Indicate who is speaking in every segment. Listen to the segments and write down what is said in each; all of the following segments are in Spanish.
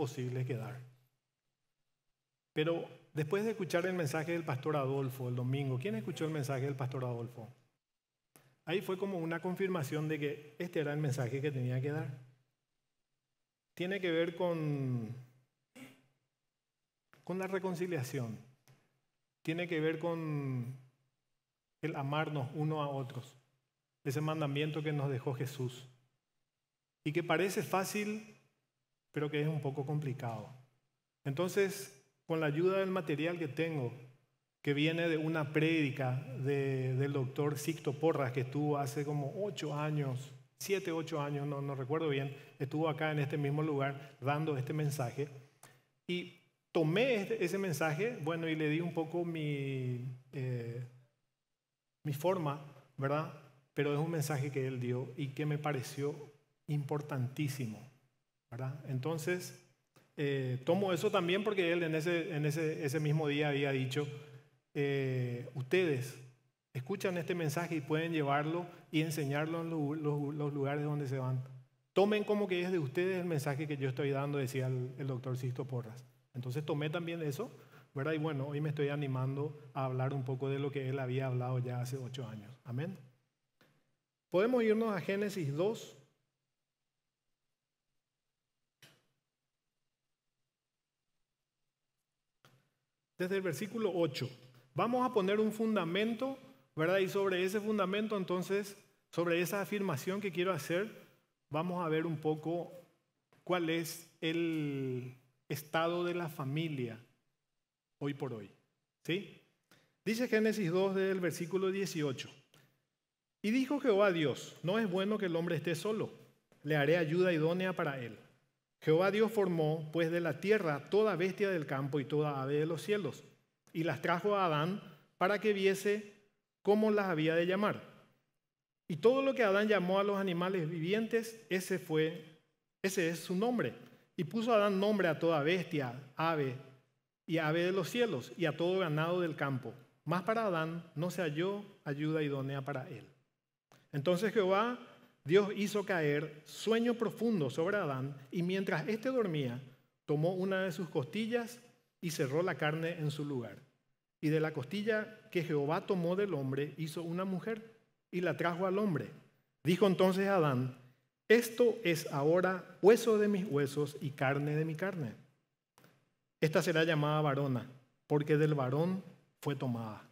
Speaker 1: posible quedar, Pero después de escuchar el mensaje del pastor Adolfo el domingo, ¿quién escuchó el mensaje del pastor Adolfo? Ahí fue como una confirmación de que este era el mensaje que tenía que dar. Tiene que ver con, con la reconciliación. Tiene que ver con el amarnos uno a otros. Ese mandamiento que nos dejó Jesús. Y que parece fácil pero que es un poco complicado. Entonces, con la ayuda del material que tengo, que viene de una prédica del doctor Sicto Porras, que estuvo hace como ocho años, siete, ocho años, no, no recuerdo bien, estuvo acá en este mismo lugar dando este mensaje. Y tomé este, ese mensaje, bueno, y le di un poco mi, eh, mi forma, ¿verdad? Pero es un mensaje que él dio y que me pareció importantísimo. Entonces, eh, tomo eso también porque él en ese, en ese, mismo día había dicho, eh, ustedes escuchan este mensaje y pueden llevarlo y enseñarlo en los, lugares donde se van. Tomen como que es de ustedes el mensaje que yo estoy dando, decía el, el doctor Sisto Porras. Entonces tomé también eso, ¿verdad? Y bueno, hoy me estoy animando a hablar un poco de lo que él había hablado ya hace ocho años. Amén. Podemos irnos a Génesis 2, desde el versículo 8. Vamos a poner un fundamento, ¿verdad? Y sobre ese fundamento, entonces, sobre esa afirmación que quiero hacer, vamos a ver un poco cuál es el estado de la familia hoy por hoy. ¿Sí? Dice Génesis 2 del versículo 18. Y dijo Jehová a Dios, no es bueno que el hombre esté solo, le haré ayuda idónea para él. Jehová Dios formó pues de la tierra toda bestia del campo y toda ave de los cielos, y las trajo a Adán para que viese cómo las había de llamar. Y todo lo que Adán llamó a los animales vivientes, ese fue, ese es su nombre. Y puso Adán nombre a toda bestia, ave y ave de los cielos y a todo ganado del campo. Más para Adán no se halló ayuda idónea para él. Entonces Jehová Dios hizo caer sueño profundo sobre Adán y mientras éste dormía, tomó una de sus costillas y cerró la carne en su lugar. Y de la costilla que Jehová tomó del hombre hizo una mujer y la trajo al hombre. Dijo entonces Adán, esto es ahora hueso de mis huesos y carne de mi carne. Esta será llamada varona, porque del varón fue tomada.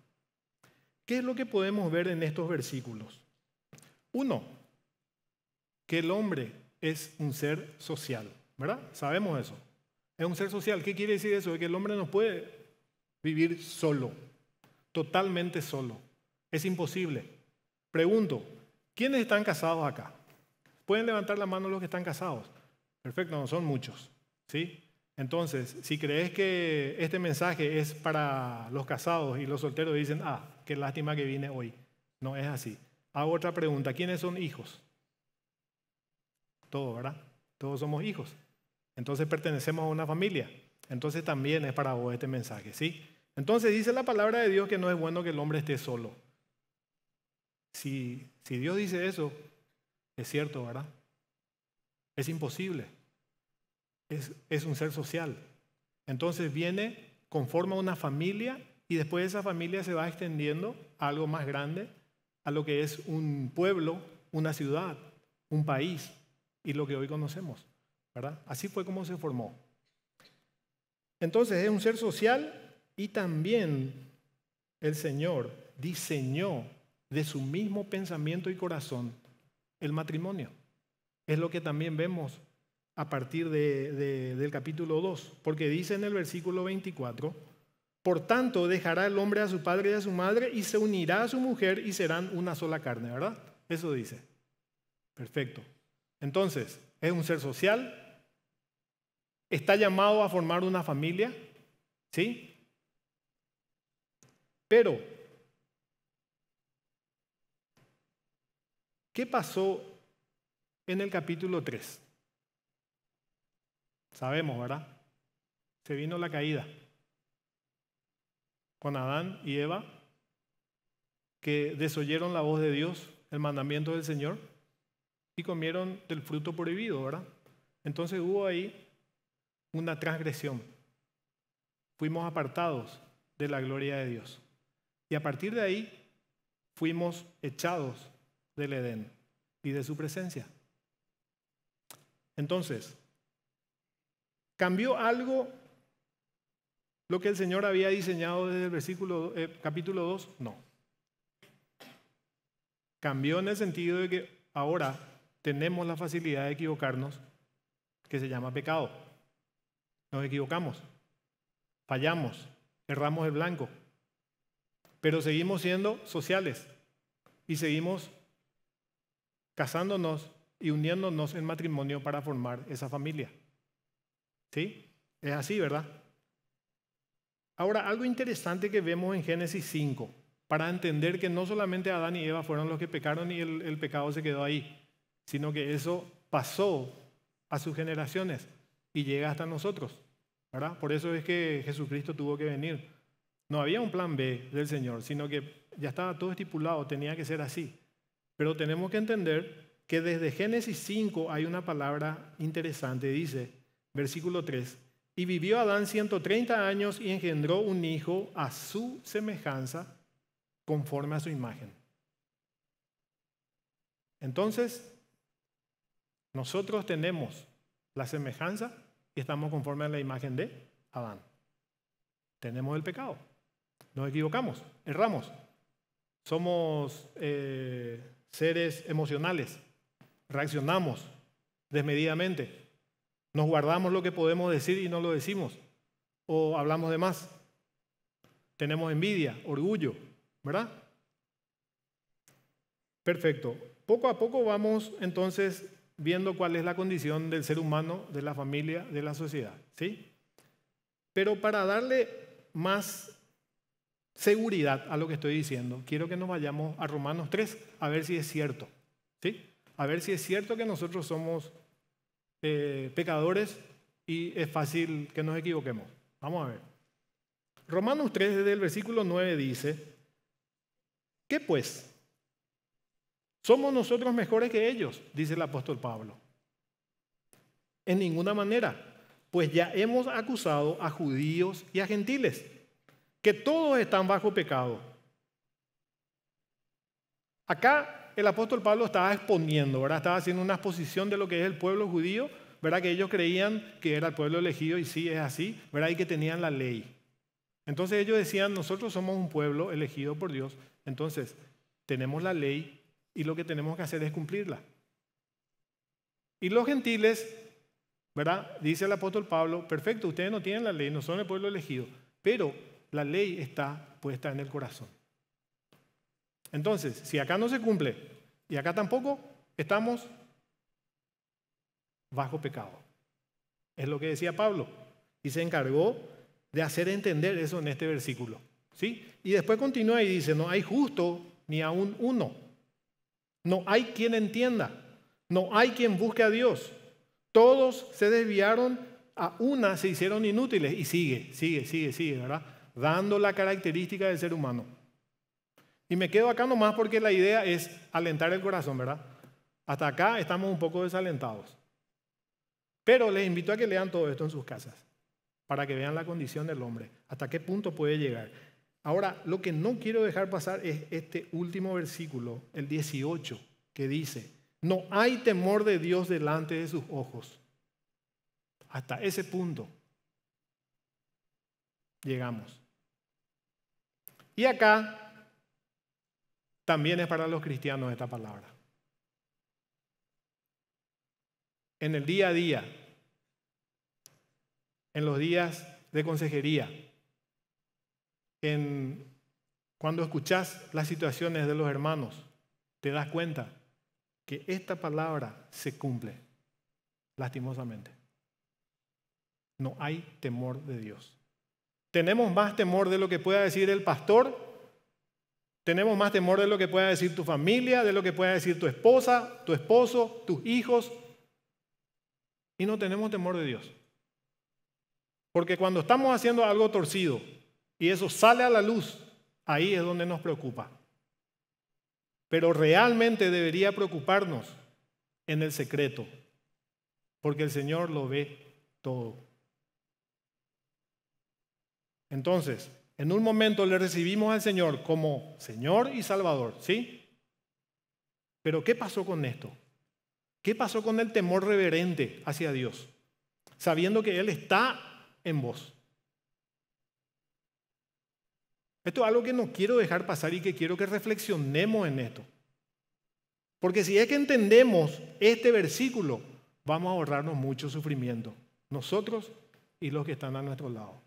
Speaker 1: ¿Qué es lo que podemos ver en estos versículos? Uno, que el hombre es un ser social, ¿verdad? Sabemos eso. Es un ser social. ¿Qué quiere decir eso? que el hombre no puede vivir solo, totalmente solo. Es imposible. Pregunto, ¿quiénes están casados acá? ¿Pueden levantar la mano los que están casados? Perfecto, no son muchos. ¿sí? Entonces, si crees que este mensaje es para los casados y los solteros dicen, ah, qué lástima que vine hoy. No es así. Hago otra pregunta, ¿quiénes son hijos? Todos, ¿verdad? Todos somos hijos. Entonces pertenecemos a una familia. Entonces también es para vos este mensaje, ¿sí? Entonces dice la palabra de Dios que no es bueno que el hombre esté solo. Si, si Dios dice eso, es cierto, ¿verdad? Es imposible. Es, es un ser social. Entonces viene, conforma una familia y después esa familia se va extendiendo a algo más grande, a lo que es un pueblo, una ciudad, un país y lo que hoy conocemos. ¿verdad? Así fue como se formó. Entonces es un ser social y también el Señor diseñó de su mismo pensamiento y corazón el matrimonio. Es lo que también vemos a partir del capítulo 2, porque dice en el versículo 24, por tanto dejará el hombre a su padre y a su madre y se unirá a su mujer y serán una sola carne, ¿verdad? Eso dice. Perfecto. Entonces, es un ser social, está llamado a formar una familia, ¿sí? Pero, ¿qué pasó en el capítulo 3? Sabemos, ¿verdad? Se vino la caída con Adán y Eva, que desoyeron la voz de Dios, el mandamiento del Señor y comieron del fruto prohibido, ¿verdad? Entonces hubo ahí una transgresión. Fuimos apartados de la gloria de Dios. Y a partir de ahí fuimos echados del Edén y de su presencia. Entonces, cambió algo lo que el Señor había diseñado desde el versículo, eh, capítulo 2? No. Cambió en el sentido de que ahora tenemos la facilidad de equivocarnos que se llama pecado. Nos equivocamos, fallamos, erramos el blanco, pero seguimos siendo sociales y seguimos casándonos y uniéndonos en matrimonio para formar esa familia. ¿Sí? Es así, ¿verdad? Ahora, algo interesante que vemos en Génesis 5, para entender que no solamente Adán y Eva fueron los que pecaron y el, el pecado se quedó ahí, sino que eso pasó a sus generaciones y llega hasta nosotros. Por eso es que Jesucristo tuvo que venir. No había un plan B del Señor, sino que ya estaba todo estipulado, tenía que ser así. Pero tenemos que entender que desde Génesis 5 hay una palabra interesante, dice, versículo 3, y vivió Adán 130 años y engendró un hijo a su semejanza, conforme a su imagen. Entonces, nosotros tenemos la semejanza y estamos conforme a la imagen de Adán. Tenemos el pecado. Nos equivocamos, erramos. Somos eh, seres emocionales. Reaccionamos desmedidamente. Nos guardamos lo que podemos decir y no lo decimos. O hablamos de más. Tenemos envidia, orgullo, ¿verdad? Perfecto. Poco a poco vamos entonces viendo cuál es la condición del ser humano, de la familia, de la sociedad. ¿sí? Pero para darle más seguridad a lo que estoy diciendo, quiero que nos vayamos a Romanos 3 a ver si es cierto. ¿sí? A ver si es cierto que nosotros somos eh, pecadores y es fácil que nos equivoquemos. Vamos a ver. Romanos 3 desde el versículo 9 dice, ¿qué pues? Somos nosotros mejores que ellos, dice el apóstol Pablo. En ninguna manera, pues ya hemos acusado a judíos y a gentiles, que todos están bajo pecado. Acá el apóstol Pablo estaba exponiendo, ¿verdad? estaba haciendo una exposición de lo que es el pueblo judío, ¿verdad? que ellos creían que era el pueblo elegido y sí es así, ¿verdad? y que tenían la ley. Entonces ellos decían, nosotros somos un pueblo elegido por Dios, entonces tenemos la ley y lo que tenemos que hacer es cumplirla. Y los gentiles, ¿verdad? Dice el apóstol Pablo, perfecto, ustedes no tienen la ley, no son el pueblo elegido, pero la ley está puesta en el corazón. Entonces, si acá no se cumple y acá tampoco, estamos bajo pecado. Es lo que decía Pablo. Y se encargó de hacer entender eso en este versículo. ¿sí? Y después continúa y dice, no hay justo ni aún uno. No hay quien entienda. No hay quien busque a Dios. Todos se desviaron, a una se hicieron inútiles. Y sigue, sigue, sigue, sigue, ¿verdad? Dando la característica del ser humano. Y me quedo acá nomás porque la idea es alentar el corazón, ¿verdad? Hasta acá estamos un poco desalentados. Pero les invito a que lean todo esto en sus casas, para que vean la condición del hombre, hasta qué punto puede llegar. Ahora, lo que no quiero dejar pasar es este último versículo, el 18, que dice, no hay temor de Dios delante de sus ojos. Hasta ese punto llegamos. Y acá también es para los cristianos esta palabra. En el día a día, en los días de consejería, cuando escuchas las situaciones de los hermanos, te das cuenta que esta palabra se cumple, lastimosamente. No hay temor de Dios. Tenemos más temor de lo que pueda decir el pastor, tenemos más temor de lo que pueda decir tu familia, de lo que pueda decir tu esposa, tu esposo, tus hijos, y no tenemos temor de Dios. Porque cuando estamos haciendo algo torcido, y eso sale a la luz, ahí es donde nos preocupa. Pero realmente debería preocuparnos en el secreto, porque el Señor lo ve todo. Entonces, en un momento le recibimos al Señor como Señor y Salvador, ¿sí? Pero ¿qué pasó con esto? ¿Qué pasó con el temor reverente hacia Dios? Sabiendo que Él está en vos. Esto es algo que no quiero dejar pasar y que quiero que reflexionemos en esto. Porque si es que entendemos este versículo, vamos a ahorrarnos mucho sufrimiento, nosotros y los que están a nuestro lado.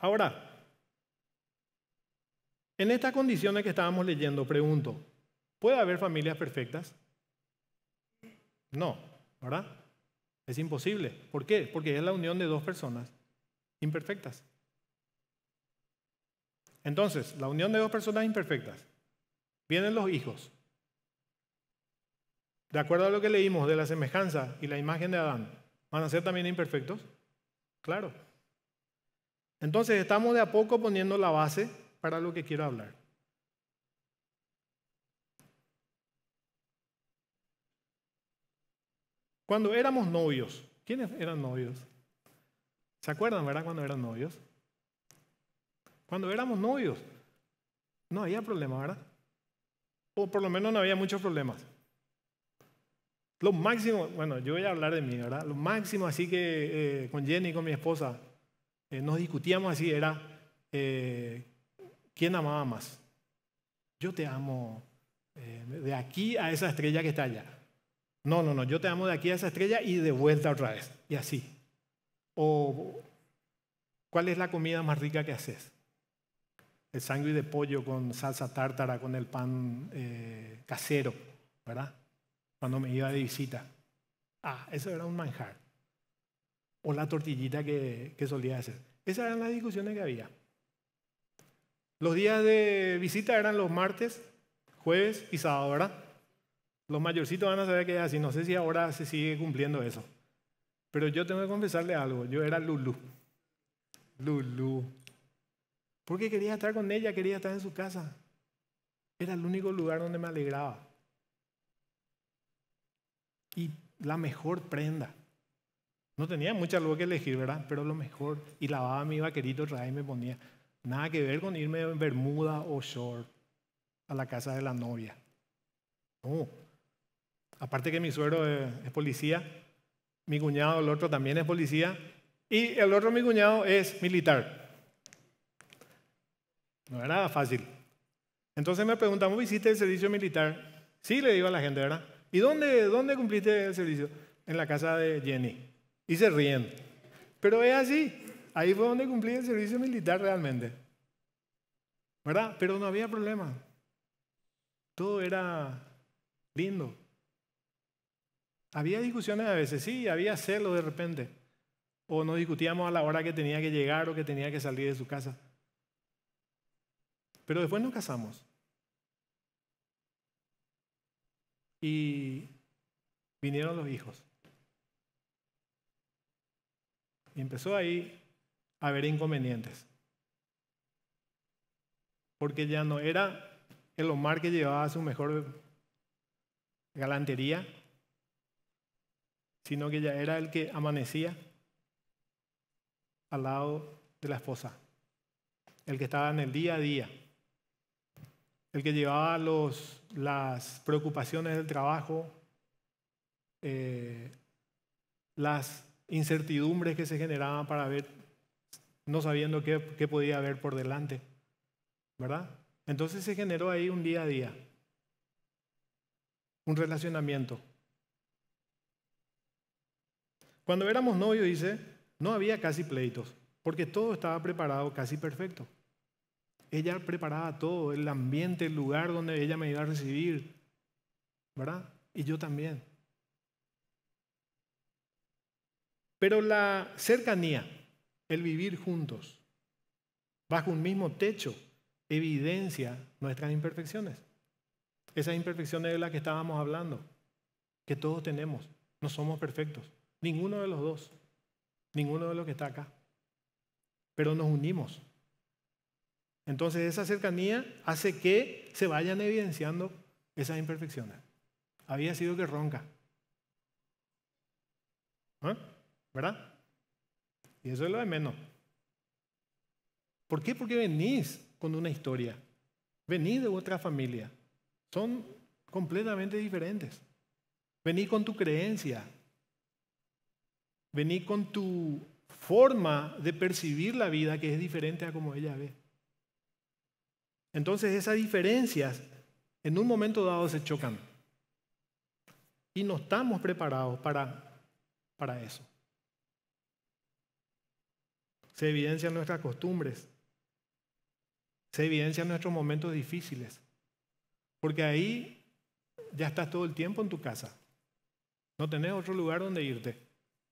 Speaker 1: Ahora, en estas condiciones que estábamos leyendo, pregunto, ¿puede haber familias perfectas? No, ¿verdad? Es imposible. ¿Por qué? Porque es la unión de dos personas imperfectas. Entonces, la unión de dos personas imperfectas. Vienen los hijos. De acuerdo a lo que leímos de la semejanza y la imagen de Adán, ¿van a ser también imperfectos? Claro. Entonces, estamos de a poco poniendo la base para lo que quiero hablar. Cuando éramos novios, ¿quiénes eran novios? ¿Se acuerdan, verdad, cuando eran novios? Cuando éramos novios, no había problema, ¿verdad? O por lo menos no había muchos problemas. Lo máximo, bueno, yo voy a hablar de mí, ¿verdad? Lo máximo así que eh, con Jenny, con mi esposa, eh, nos discutíamos así, era eh, quién amaba más. Yo te amo de aquí a esa estrella que está allá. No, no, no, yo te amo de aquí a esa estrella y de vuelta otra vez. Y así. ¿O cuál es la comida más rica que haces? El sándwich de pollo con salsa tártara, con el pan eh, casero, ¿verdad? Cuando me iba de visita. Ah, eso era un manjar. O la tortillita que, solía hacer. Esas eran las discusiones que había. Los días de visita eran los martes, jueves y sábado, ¿verdad? Los mayorcitos van a saber que es así. No sé si ahora se sigue cumpliendo eso. Pero yo tengo que confesarle algo, yo era Lulu. Lulu. Porque quería estar con ella, quería estar en su casa. Era el único lugar donde me alegraba. Y la mejor prenda. No tenía mucha luz que elegir, ¿verdad? Pero lo mejor. Y lavaba mi vaquerito, traía y me ponía. Nada que ver con irme en bermuda o short a la casa de la novia. No. Aparte que mi suero es policía, mi cuñado, el otro también es policía, y el otro mi cuñado es militar. No era fácil. Entonces me preguntamos, ¿visiste el servicio militar? Sí, le digo a la gente, ¿verdad? ¿Y dónde, dónde cumpliste el servicio? En la casa de Jenny. Y se ríen. Pero es así. Ahí fue donde cumplí el servicio militar realmente. ¿Verdad? Pero no había problema. Todo era lindo. Había discusiones a veces, sí, había celos de repente. O nos discutíamos a la hora que tenía que llegar o que tenía que salir de su casa. Pero después nos casamos. Y vinieron los hijos. Y empezó ahí a haber inconvenientes. Porque ya no era el Omar que llevaba su mejor galantería, sino que ya era el que amanecía al lado de la esposa, el que estaba en el día a día, el que llevaba las preocupaciones del trabajo, eh, las incertidumbres que se generaban para ver, no sabiendo qué, qué podía haber por delante, ¿verdad? Entonces se generó ahí un día a día, un relacionamiento. Cuando éramos novios, dice, no había casi pleitos, porque todo estaba preparado casi perfecto. Ella preparaba todo, el ambiente, el lugar donde ella me iba a recibir, ¿verdad? Y yo también. Pero la cercanía, el vivir juntos, bajo un mismo techo, evidencia nuestras imperfecciones. Esas imperfecciones de las que estábamos hablando, que todos tenemos, no somos perfectos. Ninguno de los dos. Ninguno de los que está acá. Pero nos unimos. Entonces esa cercanía hace que se vayan evidenciando esas imperfecciones. Había sido que ronca. ¿Ah? ¿Verdad? Y eso es lo de menos. ¿Por qué? Porque venís con una historia. Venís de otra familia. Son completamente diferentes. Venís con tu creencia, Vení con tu forma de percibir la vida que es diferente a como ella ve. Entonces esas diferencias en un momento dado se chocan. Y no estamos preparados para, para eso. Se evidencian nuestras costumbres. Se evidencian nuestros momentos difíciles. Porque ahí ya estás todo el tiempo en tu casa. No tenés otro lugar donde irte.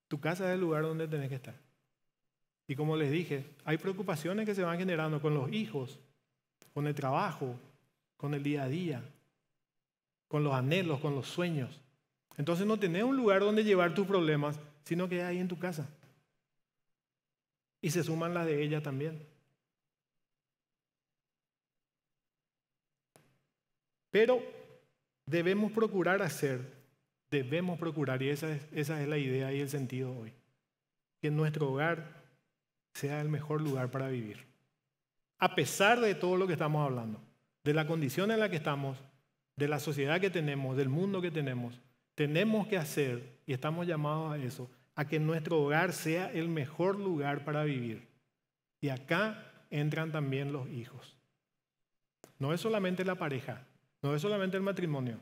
Speaker 1: Tu casa es el lugar donde tenés que estar. Y como les dije, hay preocupaciones que se van generando con los hijos, con el trabajo, con el día a día, con los anhelos, con los sueños. Entonces no tenés un lugar donde llevar tus problemas, sino que hay ahí en tu casa. Y se suman las de ella también. Pero debemos procurar hacer debemos procurar, y esa es, esa es la idea y el sentido hoy, que nuestro hogar sea el mejor lugar para vivir. A pesar de todo lo que estamos hablando, de la condición en la que estamos, de la sociedad que tenemos, del mundo que tenemos, tenemos que hacer, y estamos llamados a eso, a que nuestro hogar sea el mejor lugar para vivir. Y acá entran también los hijos. No es solamente la pareja, no es solamente el matrimonio,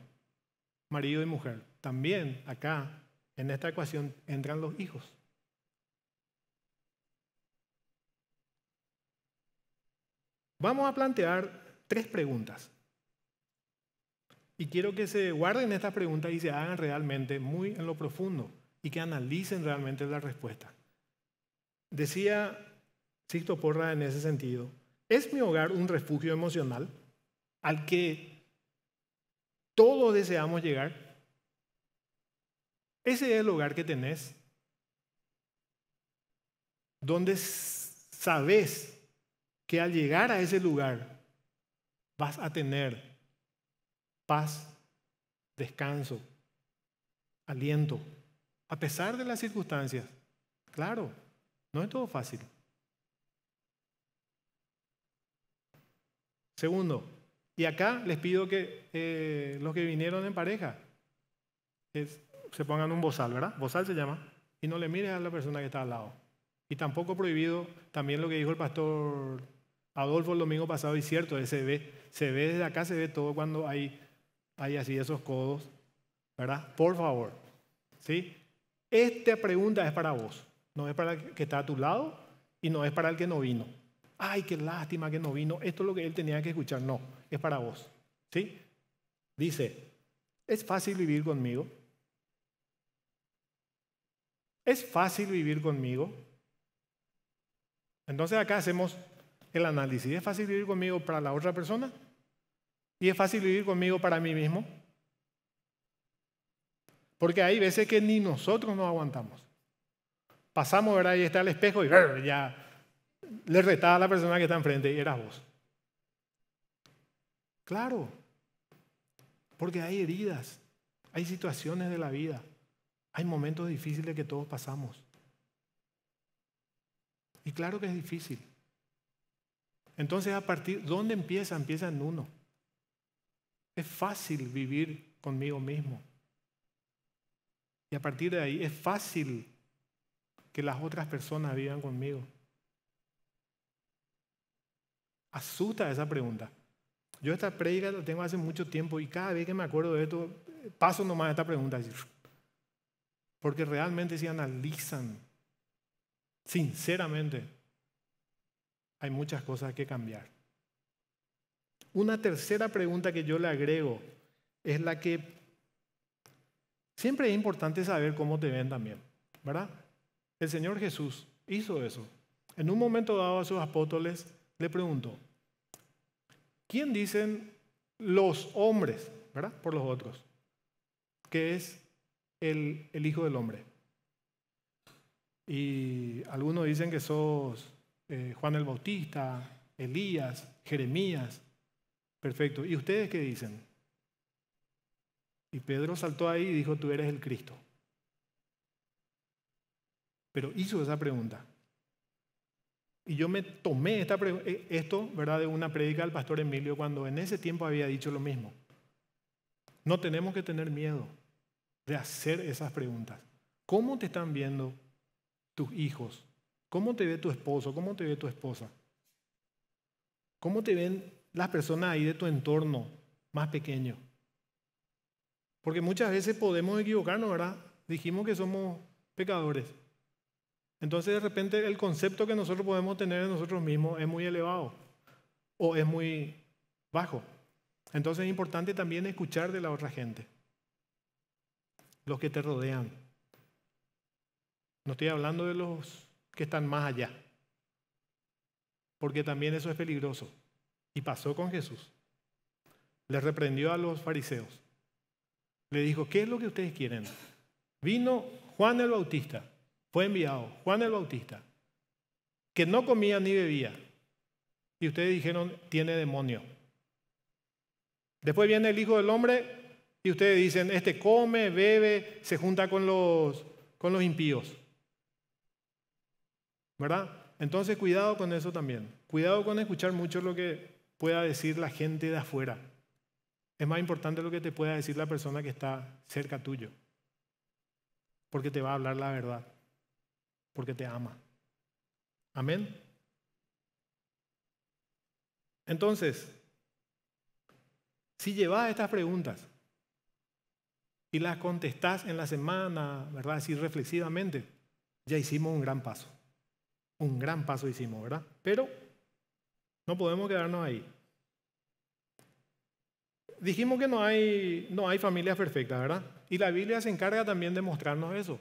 Speaker 1: marido y mujer. También acá, en esta ecuación, entran los hijos. Vamos a plantear tres preguntas. Y quiero que se guarden estas preguntas y se hagan realmente muy en lo profundo y que analicen realmente la respuesta. Decía Sixto Porra en ese sentido, ¿es mi hogar un refugio emocional al que todos deseamos llegar. Ese es el lugar que tenés, donde sabes que al llegar a ese lugar vas a tener paz, descanso, aliento, a pesar de las circunstancias. Claro, no es todo fácil. Segundo, y acá les pido que eh, los que vinieron en pareja se pongan un bozal, ¿verdad? Bozal se llama. Y no le mires a la persona que está al lado. Y tampoco prohibido, también lo que dijo el pastor Adolfo el domingo pasado, y cierto, se ve, se ve desde acá, se ve todo cuando hay, hay así esos codos, ¿verdad? Por favor, ¿sí? Esta pregunta es para vos, no es para el que está a tu lado y no es para el que no vino. Ay, qué lástima que no vino, esto es lo que él tenía que escuchar, no es para vos. ¿Sí? Dice, ¿es fácil vivir conmigo? ¿Es fácil vivir conmigo? Entonces acá hacemos el análisis. ¿Es fácil vivir conmigo para la otra persona? ¿Y es fácil vivir conmigo para mí mismo? Porque hay veces que ni nosotros nos aguantamos. Pasamos, ¿verdad? Y está el espejo y ya le retaba a la persona que está enfrente y eras vos. Claro, porque hay heridas, hay situaciones de la vida, hay momentos difíciles que todos pasamos. Y claro que es difícil. Entonces, a partir, ¿dónde empieza? Empieza en uno. Es fácil vivir conmigo mismo. Y a partir de ahí es fácil que las otras personas vivan conmigo. Asusta esa pregunta. Yo esta prédica la tengo hace mucho tiempo y cada vez que me acuerdo de esto, paso nomás esta pregunta. Porque realmente si analizan, sinceramente, hay muchas cosas que cambiar. Una tercera pregunta que yo le agrego es la que siempre es importante saber cómo te ven también, ¿verdad? El Señor Jesús hizo eso. En un momento dado a sus apóstoles le preguntó, ¿Quién dicen los hombres, verdad? Por los otros, que es el, Hijo del Hombre. Y algunos dicen que sos eh, Juan el Bautista, Elías, Jeremías. Perfecto. ¿Y ustedes qué dicen? Y Pedro saltó ahí y dijo, tú eres el Cristo. Pero hizo esa pregunta. Y yo me tomé esta, eh, esto ¿verdad? de una predica del pastor Emilio cuando en ese tiempo había dicho lo mismo. No tenemos que tener miedo de hacer esas preguntas. ¿Cómo te están viendo tus hijos? ¿Cómo te ve tu esposo? ¿Cómo te ve tu esposa? ¿Cómo te ven las personas ahí de tu entorno más pequeño? Porque muchas veces podemos equivocarnos, ¿verdad? Dijimos que somos pecadores. Entonces de repente el concepto que nosotros podemos tener de nosotros mismos es muy elevado o es muy bajo. Entonces es importante también escuchar de la otra gente, los que te rodean. No estoy hablando de los que están más allá, porque también eso es peligroso. Y pasó con Jesús. Le reprendió a los fariseos. Le dijo, ¿qué es lo que ustedes quieren? Vino Juan el Bautista fue enviado Juan el Bautista, que no comía ni bebía, y ustedes dijeron, tiene demonio. Después viene el Hijo del Hombre y ustedes dicen, este come, bebe, se junta con los, con los impíos. ¿Verdad? Entonces cuidado con eso también. Cuidado con escuchar mucho lo que pueda decir la gente de afuera. Es más importante lo que te pueda decir la persona que está cerca tuyo. Porque te va a hablar la verdad porque te ama. Amén. Entonces, si llevas estas preguntas y las contestás en la semana, ¿verdad? Así reflexivamente, ya hicimos un gran paso. Un gran paso hicimos, ¿verdad? Pero no podemos quedarnos ahí. Dijimos que no hay, no hay familias perfectas, ¿verdad? Y la Biblia se encarga también de mostrarnos eso.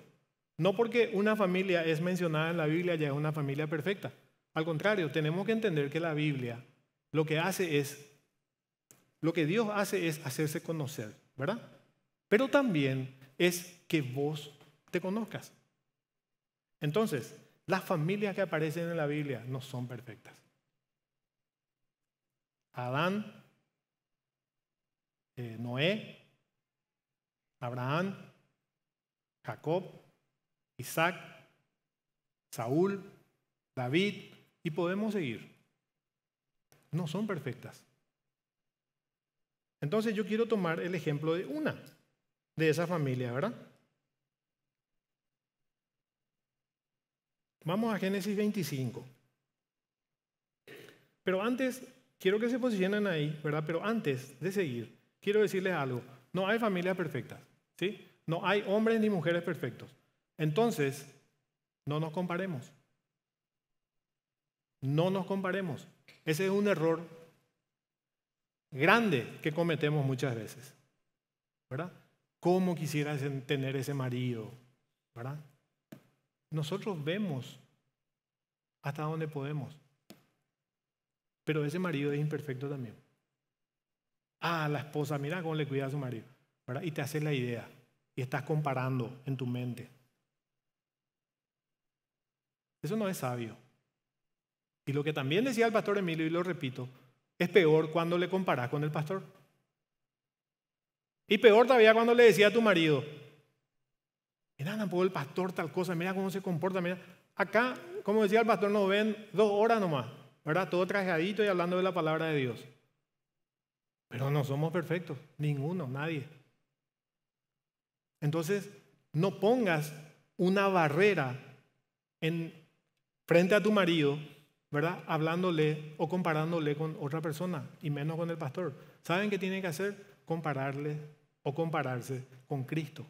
Speaker 1: No porque una familia es mencionada en la Biblia ya es una familia perfecta. Al contrario, tenemos que entender que la Biblia lo que hace es, lo que Dios hace es hacerse conocer, ¿verdad? Pero también es que vos te conozcas. Entonces, las familias que aparecen en la Biblia no son perfectas. Adán, eh, Noé, Abraham, Jacob, Isaac, Saúl, David, y podemos seguir. No son perfectas. Entonces yo quiero tomar el ejemplo de una, de esa familia, ¿verdad? Vamos a Génesis 25. Pero antes, quiero que se posicionen ahí, ¿verdad? Pero antes de seguir, quiero decirles algo. No hay familias perfectas, ¿sí? No hay hombres ni mujeres perfectos. Entonces, no nos comparemos. No nos comparemos. Ese es un error grande que cometemos muchas veces. ¿Verdad? ¿Cómo quisiera tener ese marido? ¿Verdad? Nosotros vemos hasta donde podemos. Pero ese marido es imperfecto también. Ah, la esposa, mira cómo le cuida a su marido. ¿verdad? Y te haces la idea. Y estás comparando en tu mente. Eso no es sabio. Y lo que también decía el pastor Emilio, y lo repito, es peor cuando le comparás con el pastor. Y peor todavía cuando le decía a tu marido, mira, puedo el pastor tal cosa, mira cómo se comporta, mira. Acá, como decía el pastor, nos ven dos horas nomás, ¿verdad? Todo trajeadito y hablando de la palabra de Dios. Pero no somos perfectos, ninguno, nadie. Entonces, no pongas una barrera en frente a tu marido, ¿verdad? Hablándole o comparándole con otra persona y menos con el pastor. ¿Saben qué tienen que hacer? Compararle o compararse con Cristo,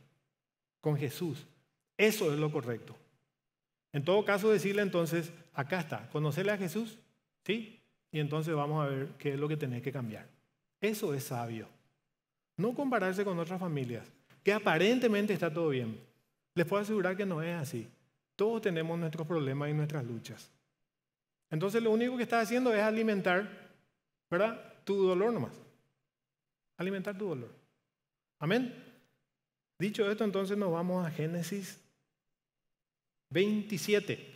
Speaker 1: con Jesús. Eso es lo correcto. En todo caso, decirle entonces, acá está, conocerle a Jesús, ¿sí? Y entonces vamos a ver qué es lo que tenés que cambiar. Eso es sabio. No compararse con otras familias, que aparentemente está todo bien. Les puedo asegurar que no es así. Todos tenemos nuestros problemas y nuestras luchas. Entonces lo único que estás haciendo es alimentar, ¿verdad? Tu dolor nomás. Alimentar tu dolor. Amén. Dicho esto, entonces nos vamos a Génesis 27.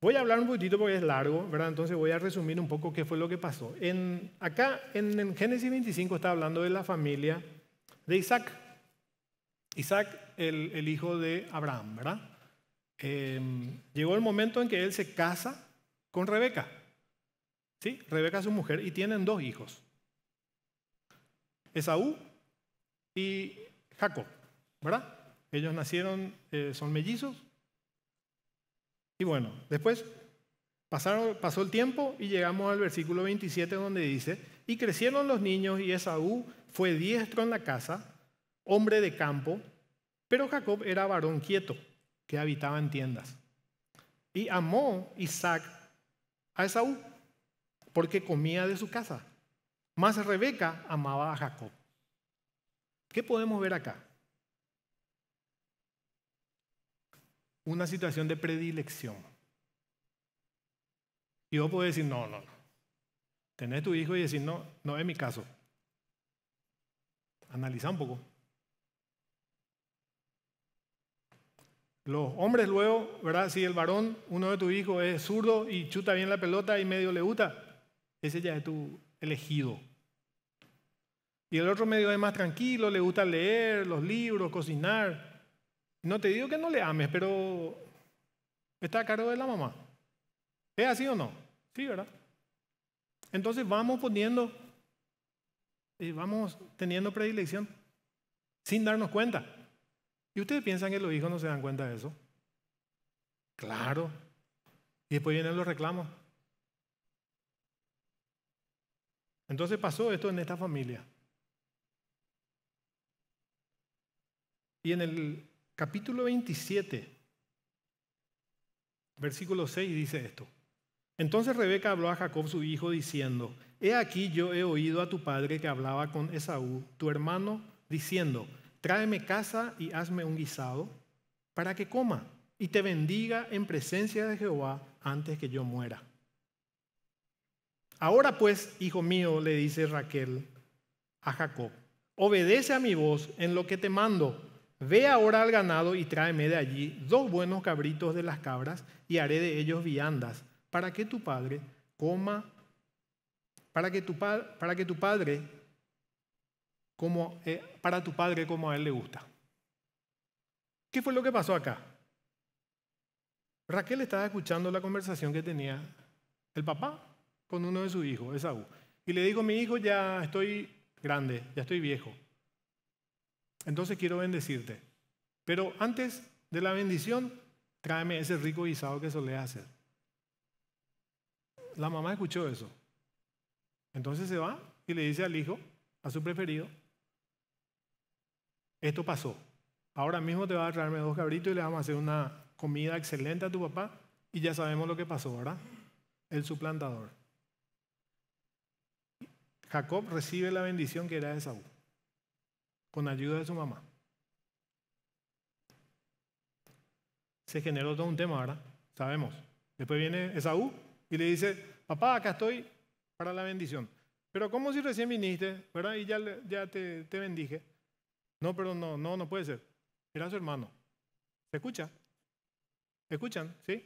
Speaker 1: Voy a hablar un poquito porque es largo, ¿verdad? Entonces voy a resumir un poco qué fue lo que pasó. acá en, Génesis 25 está hablando de la familia de Isaac. Isaac, el, el hijo de Abraham, ¿verdad? Em, llegó el momento en que él se casa con Rebeca. ¿Sí? Rebeca es su mujer y tienen dos hijos. Esaú y Jacob, ¿verdad? Ellos nacieron, eh, son mellizos. Y bueno, después pasó el tiempo y llegamos al versículo 27 donde dice, y crecieron los niños y Esaú fue diestro en la casa, hombre de campo, pero Jacob era varón quieto que habitaba en tiendas. Y amó Isaac a Esaú porque comía de su casa. Más Rebeca amaba a Jacob. ¿Qué podemos ver acá? Una situación de predilección. Y vos podés decir, no, no, no. Tener tu hijo y decir, no, no es mi caso. Analiza un poco. Los hombres luego, ¿verdad? Si el varón, uno de tus hijos es zurdo y chuta bien la pelota y medio le gusta, ese ya es tu elegido. Y el otro medio es más tranquilo, le gusta leer los libros, cocinar. No te digo que no le ames, pero está a cargo de la mamá. ¿Es así o no? Sí, ¿verdad? Entonces vamos poniendo, y eh, vamos teniendo predilección sin darnos cuenta. ¿Y ustedes piensan que los hijos no se dan cuenta de eso? Claro. Y después vienen los reclamos. Entonces pasó esto en esta familia. Y en el capítulo 27, versículo 6 dice esto. Entonces Rebeca habló a Jacob su hijo diciendo, He aquí yo he oído a tu padre que hablaba con Esaú, tu hermano, diciendo, tráeme casa y hazme un guisado para que coma y te bendiga en presencia de Jehová antes que yo muera. Ahora pues, hijo mío, le dice Raquel a Jacob, obedece a mi voz en lo que te mando. Ve ahora al ganado y tráeme de allí dos buenos cabritos de las cabras y haré de ellos viandas para que tu padre coma, para que tu, para que tu padre como, eh, para tu padre como a él le gusta. ¿Qué fue lo que pasó acá? Raquel estaba escuchando la conversación que tenía el papá con uno de sus hijos, Esaú. Y le dijo, mi hijo, ya estoy grande, ya estoy viejo. Entonces quiero bendecirte. Pero antes de la bendición, tráeme ese rico guisado que solía hacer. La mamá escuchó eso. Entonces se va y le dice al hijo, a su preferido, esto pasó. Ahora mismo te va a traerme dos cabritos y le vamos a hacer una comida excelente a tu papá y ya sabemos lo que pasó, ¿verdad? El suplantador. Jacob recibe la bendición que era de Saúl, con ayuda de su mamá. Se generó todo un tema, ¿verdad? Sabemos. Después viene Esaú y le dice, papá, acá estoy para la bendición. Pero ¿cómo si recién viniste, ¿verdad? Y ya, ya te, te bendije. No, pero no, no, no puede ser. Era su hermano. ¿Se escucha? escuchan? ¿Sí?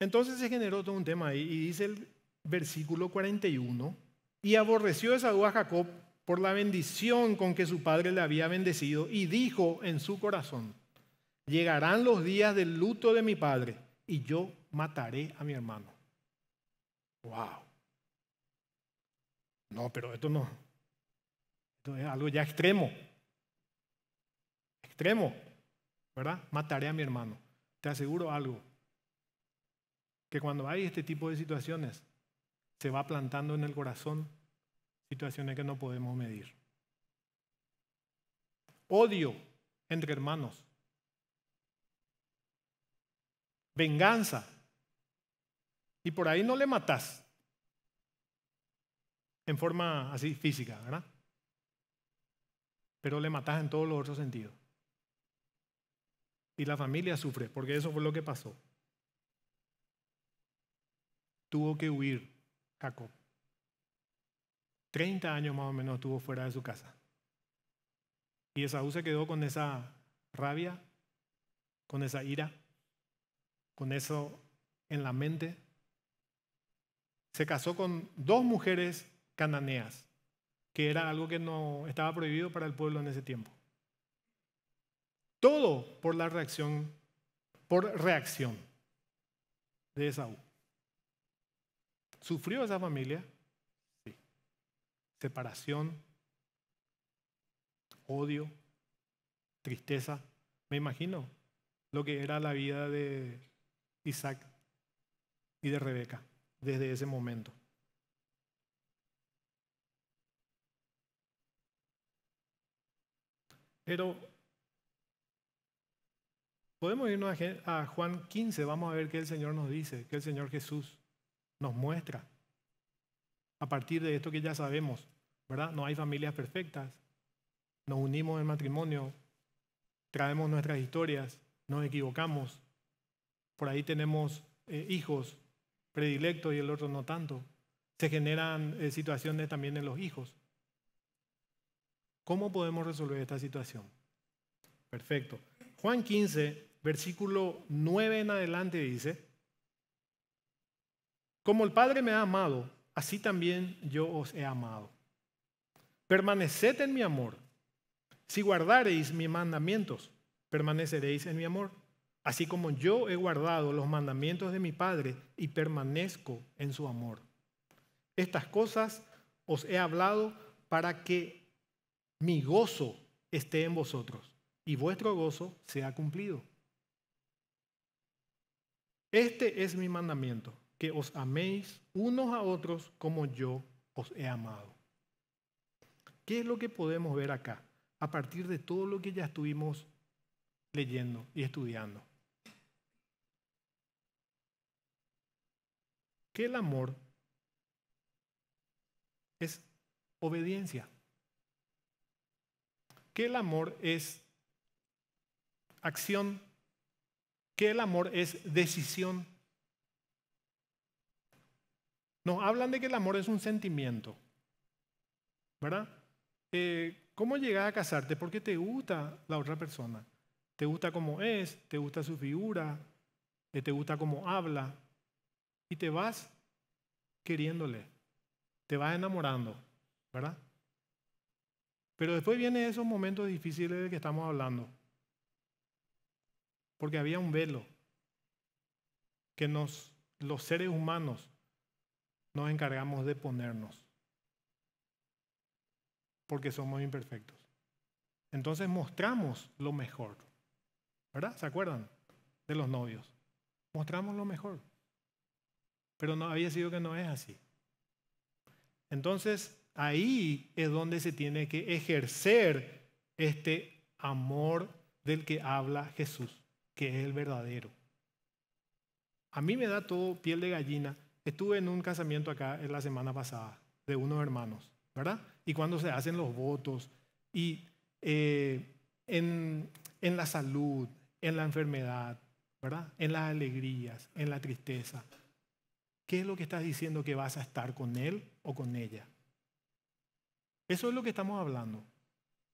Speaker 1: Entonces se generó todo un tema ahí y dice el versículo 41, y aborreció Esaú a Jacob por la bendición con que su padre le había bendecido y dijo en su corazón, llegarán los días del luto de mi padre y yo mataré a mi hermano. ¡Wow! No, pero esto no, algo ya extremo. Extremo. ¿Verdad? Mataré a mi hermano. Te aseguro algo. Que cuando hay este tipo de situaciones, se va plantando en el corazón situaciones que no podemos medir. Odio entre hermanos. Venganza. Y por ahí no le matas en forma así física, ¿verdad? pero le matas en todos los otros sentidos. Y la familia sufre, porque eso fue lo que pasó. Tuvo que huir Jacob. Treinta años más o menos estuvo fuera de su casa. Y Esaú se quedó con esa rabia, con esa ira, con eso en la mente. Se casó con dos mujeres cananeas que era algo que no estaba prohibido para el pueblo en ese tiempo. Todo por la reacción, por reacción de Esaú. ¿Sufrió esa familia? Sí. Separación, odio, tristeza. Me imagino lo que era la vida de Isaac y de Rebeca desde ese momento. Pero podemos irnos a Juan 15, vamos a ver qué el Señor nos dice, qué el Señor Jesús nos muestra. A partir de esto que ya sabemos, ¿verdad? No hay familias perfectas, nos unimos en matrimonio, traemos nuestras historias, nos equivocamos, por ahí tenemos eh, hijos predilectos y el otro no tanto. Se generan eh, situaciones también en los hijos. ¿Cómo podemos resolver esta situación? Perfecto. Juan 15, versículo 9 en adelante dice, como el Padre me ha amado, así también yo os he amado. Permaneced en mi amor. Si guardareis mis mandamientos, permaneceréis en mi amor, así como yo he guardado los mandamientos de mi Padre y permanezco en su amor. Estas cosas os he hablado para que mi gozo esté en vosotros y vuestro gozo sea cumplido. Este es mi mandamiento, que os améis unos a otros como yo os he amado. ¿Qué es lo que podemos ver acá a partir de todo lo que ya estuvimos leyendo y estudiando? Que el amor es obediencia que el amor es acción, que el amor es decisión. Nos hablan de que el amor es un sentimiento, ¿verdad? Eh, ¿Cómo llegas a casarte? Porque te gusta la otra persona. Te gusta cómo es, te gusta su figura, ¿Eh, te gusta cómo habla. Y te vas queriéndole, te vas enamorando, ¿verdad? Pero después viene esos momentos difíciles de que estamos hablando. Porque había un velo que nos, los seres humanos nos encargamos de ponernos. Porque somos imperfectos. Entonces mostramos lo mejor. ¿Verdad? ¿Se acuerdan? De los novios. Mostramos lo mejor. Pero no había sido que no es así. Entonces, Ahí es donde se tiene que ejercer este amor del que habla Jesús, que es el verdadero. A mí me da todo piel de gallina. Estuve en un casamiento acá en la semana pasada de unos hermanos, ¿verdad? Y cuando se hacen los votos y eh, en, en la salud, en la enfermedad, ¿verdad? En las alegrías, en la tristeza. ¿Qué es lo que estás diciendo que vas a estar con él o con ella? Eso es lo que estamos hablando,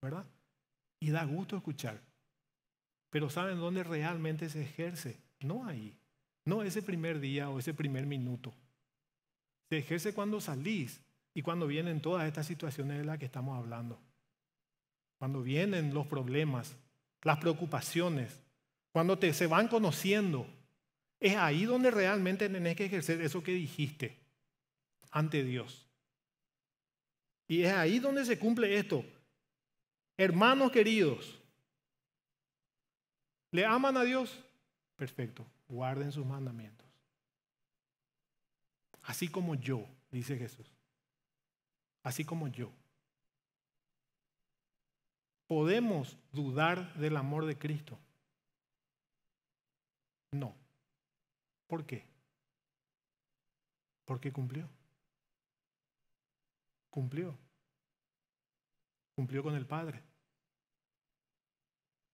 Speaker 1: ¿verdad? Y da gusto escuchar. Pero ¿saben dónde realmente se ejerce? No ahí, no ese primer día o ese primer minuto. Se ejerce cuando salís y cuando vienen todas estas situaciones de las que estamos hablando. Cuando vienen los problemas, las preocupaciones, cuando te, se van conociendo. Es ahí donde realmente tenés que ejercer eso que dijiste ante Dios. Y es ahí donde se cumple esto. Hermanos queridos, ¿le aman a Dios? Perfecto, guarden sus mandamientos. Así como yo, dice Jesús. Así como yo. ¿Podemos dudar del amor de Cristo? No. ¿Por qué? Porque cumplió. Cumplió. Cumplió con el Padre.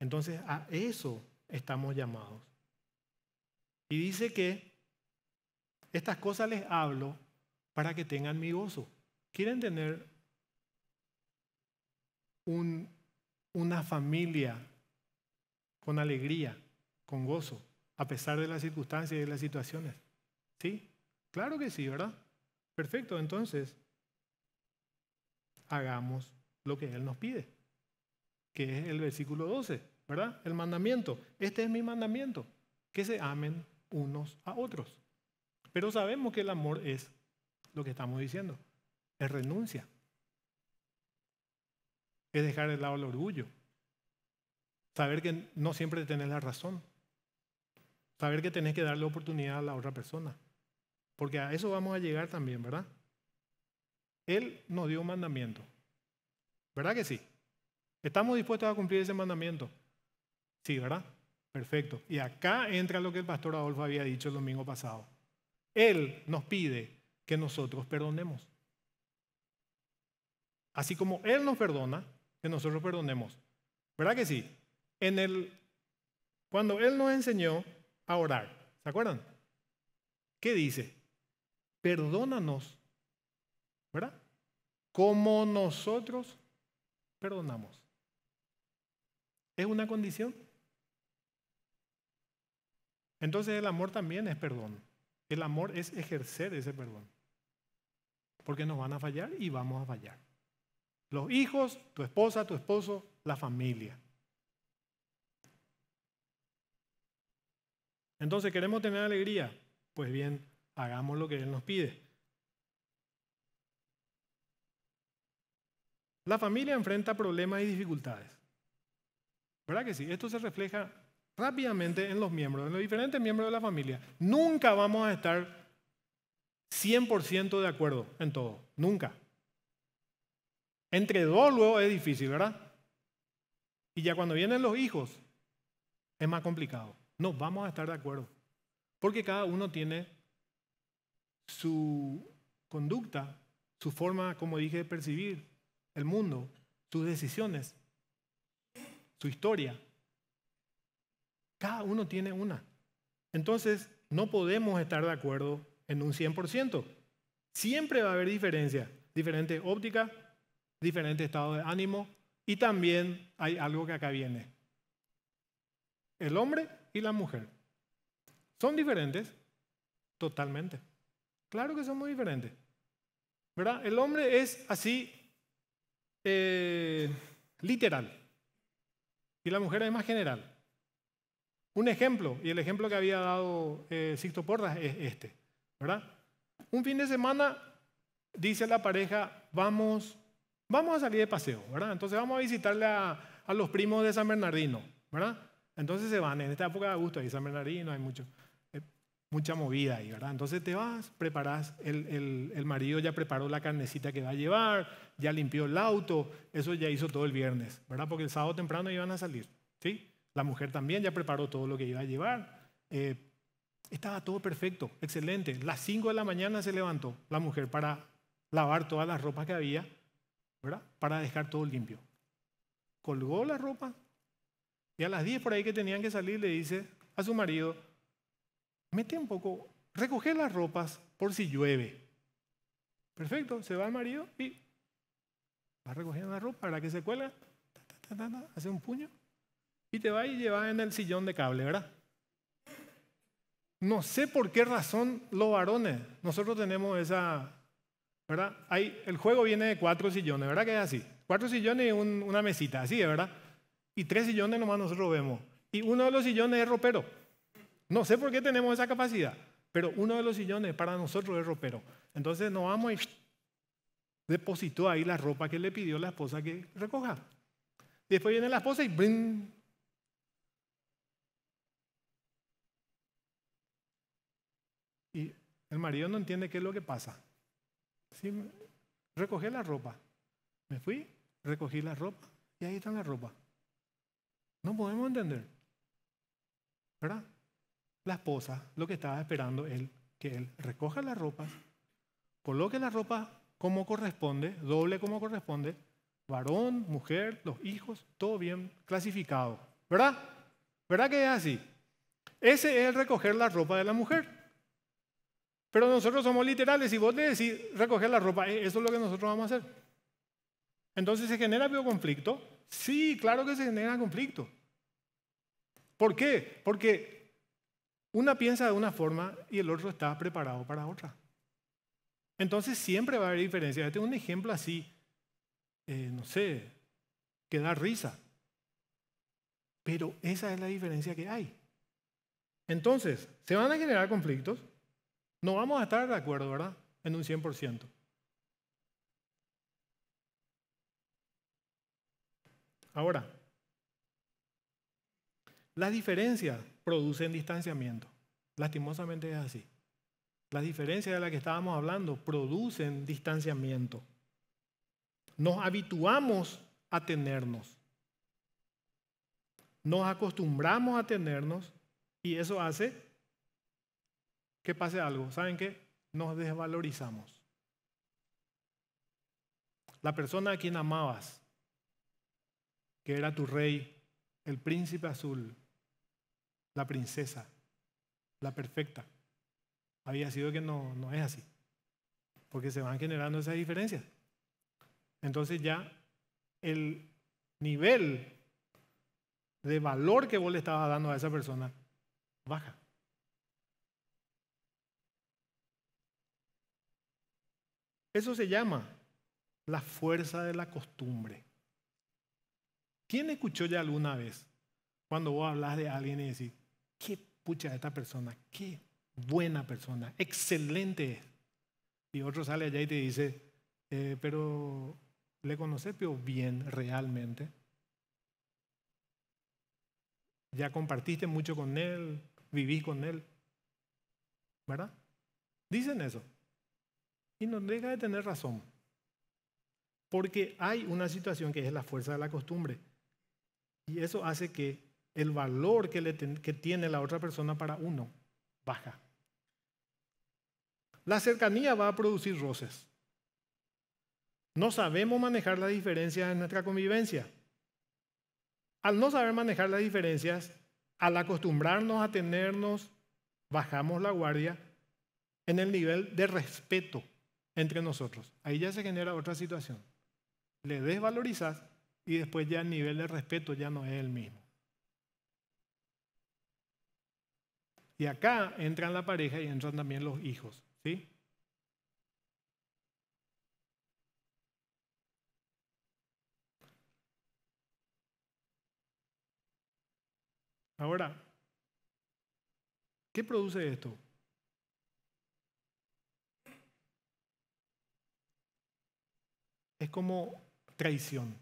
Speaker 1: Entonces a eso estamos llamados. Y dice que estas cosas les hablo para que tengan mi gozo. ¿Quieren tener una familia con alegría, con gozo, a pesar de las circunstancias y de las situaciones? ¿Sí? Claro que sí, ¿verdad? Perfecto, entonces hagamos lo que Él nos pide, que es el versículo 12, ¿verdad? El mandamiento. Este es mi mandamiento, que se amen unos a otros. Pero sabemos que el amor es lo que estamos diciendo, es renuncia, es dejar de lado el orgullo, saber que no siempre tenés la razón, saber que tenés que darle oportunidad a la otra persona, porque a eso vamos a llegar también, ¿verdad? Él nos dio un mandamiento. ¿Verdad que sí? ¿Estamos dispuestos a cumplir ese mandamiento? Sí, ¿verdad? Perfecto. Y acá entra lo que el pastor Adolfo había dicho el domingo pasado. Él nos pide que nosotros perdonemos. Así como Él nos perdona, que nosotros perdonemos. ¿Verdad que sí? En el, cuando Él nos enseñó a orar, ¿se acuerdan? ¿Qué dice? Perdónanos ¿Verdad? Como nosotros perdonamos. ¿Es una condición? Entonces el amor también es perdón. El amor es ejercer ese perdón. Porque nos van a fallar y vamos a fallar. Los hijos, tu esposa, tu esposo, la familia. Entonces queremos tener alegría. Pues bien, hagamos lo que Él nos pide. La familia enfrenta problemas y dificultades. ¿Verdad que sí? Esto se refleja rápidamente en los miembros, en los diferentes miembros de la familia. Nunca vamos a estar 100% de acuerdo en todo, nunca. Entre dos luego es difícil, ¿verdad? Y ya cuando vienen los hijos es más complicado. No vamos a estar de acuerdo, porque cada uno tiene su conducta, su forma, como dije, de percibir, el mundo, sus decisiones, su historia. Cada uno tiene una. Entonces, no podemos estar de acuerdo en un 100%. Siempre va a haber diferencias, diferente óptica, diferente estado de ánimo y también hay algo que acá viene. El hombre y la mujer. ¿Son diferentes? Totalmente. Claro que son muy diferentes. ¿Verdad? El hombre es así eh, literal y la mujer es más general. Un ejemplo, y el ejemplo que había dado eh, Sixto Porras es este, ¿verdad? Un fin de semana dice la pareja, vamos, vamos a salir de paseo, ¿verdad? Entonces vamos a visitarle a, los primos de San Bernardino, ¿verdad? Entonces se van, en esta época de gusto, hay San Bernardino, hay mucho mucha movida ahí, ¿verdad? Entonces te vas, preparas, el, el, marido ya preparó la carnecita que va a llevar, ya limpió el auto, eso ya hizo todo el viernes, ¿verdad? Porque el sábado temprano iban a salir, ¿sí? La mujer también ya preparó todo lo que iba a llevar. Eh, estaba todo perfecto, excelente. Las 5 de la mañana se levantó la mujer para lavar todas las ropas que había, ¿verdad? Para dejar todo limpio. Colgó la ropa y a las 10 por ahí que tenían que salir le dice a su marido, mete un poco, recoge las ropas por si llueve. Perfecto, se va el marido y va recogiendo la ropa, para Que se cuela, hace un puño y te va y llevar en el sillón de cable, ¿verdad? No sé por qué razón los varones, nosotros tenemos esa, ¿verdad? Hay, el juego viene de cuatro sillones, ¿verdad que es así? Cuatro sillones y una mesita, así, ¿verdad? Y tres sillones nomás nosotros vemos. Y uno de los sillones es ropero. No sé por qué tenemos esa capacidad, pero uno de los sillones para nosotros es ropero. Entonces nos vamos y depositó ahí la ropa que le pidió la esposa que recoja. Después viene la esposa y ¡brin! Y el marido no entiende qué es lo que pasa. Sí, recogí la ropa. Me fui, recogí la ropa y ahí está la ropa. No podemos entender. ¿Verdad? la esposa lo que estaba esperando él, que él recoja las ropas, coloque la ropa como corresponde, doble como corresponde, varón, mujer, los hijos, todo bien clasificado. ¿Verdad? ¿Verdad que es así? Ese es el recoger la ropa de la mujer. Pero nosotros somos literales. y vos le decís recoger la ropa, eh, eso es lo que nosotros vamos a hacer. Entonces, ¿se genera bioconflicto? Sí, claro que se genera conflicto. ¿Por qué? Porque una piensa de una forma y el otro está preparado para otra. Entonces siempre va a haber diferencia. Yo tengo un ejemplo así, eh, no sé, que da risa. Pero esa es la diferencia que hay. Entonces, se van a generar conflictos. No vamos a estar de acuerdo, ¿verdad? En un 100%. Ahora, las diferencias producen distanciamiento. Lastimosamente es así. Las diferencias de las que estábamos hablando producen distanciamiento. Nos habituamos a tenernos. Nos acostumbramos a tenernos y eso hace que pase algo. ¿Saben qué? Nos desvalorizamos. La persona a quien amabas, que era tu rey, el príncipe azul, la princesa, la perfecta. Había sido que no, no es así, porque se van generando esas diferencias. Entonces ya el nivel de valor que vos le estabas dando a esa persona baja. Eso se llama la fuerza de la costumbre. ¿Quién escuchó ya alguna vez cuando vos hablas de alguien y decís, qué pucha esta persona, qué buena persona, excelente Y otro sale allá y te dice, eh, pero ¿le conoces bien realmente? ¿Ya compartiste mucho con él? ¿Vivís con él? ¿Verdad? Dicen eso. Y no deja de tener razón. Porque hay una situación que es la fuerza de la costumbre. Y eso hace que el valor que, tiene la otra persona para uno baja. La cercanía va a producir roces. No sabemos manejar las diferencias en nuestra convivencia. Al no saber manejar las diferencias, al acostumbrarnos a tenernos, bajamos la guardia en el nivel de respeto entre nosotros. Ahí ya se genera otra situación. Le desvalorizas y después ya el nivel de respeto ya no es el mismo. Y acá entran la pareja y entran también los hijos. ¿sí? Ahora, ¿qué produce esto? Es como traición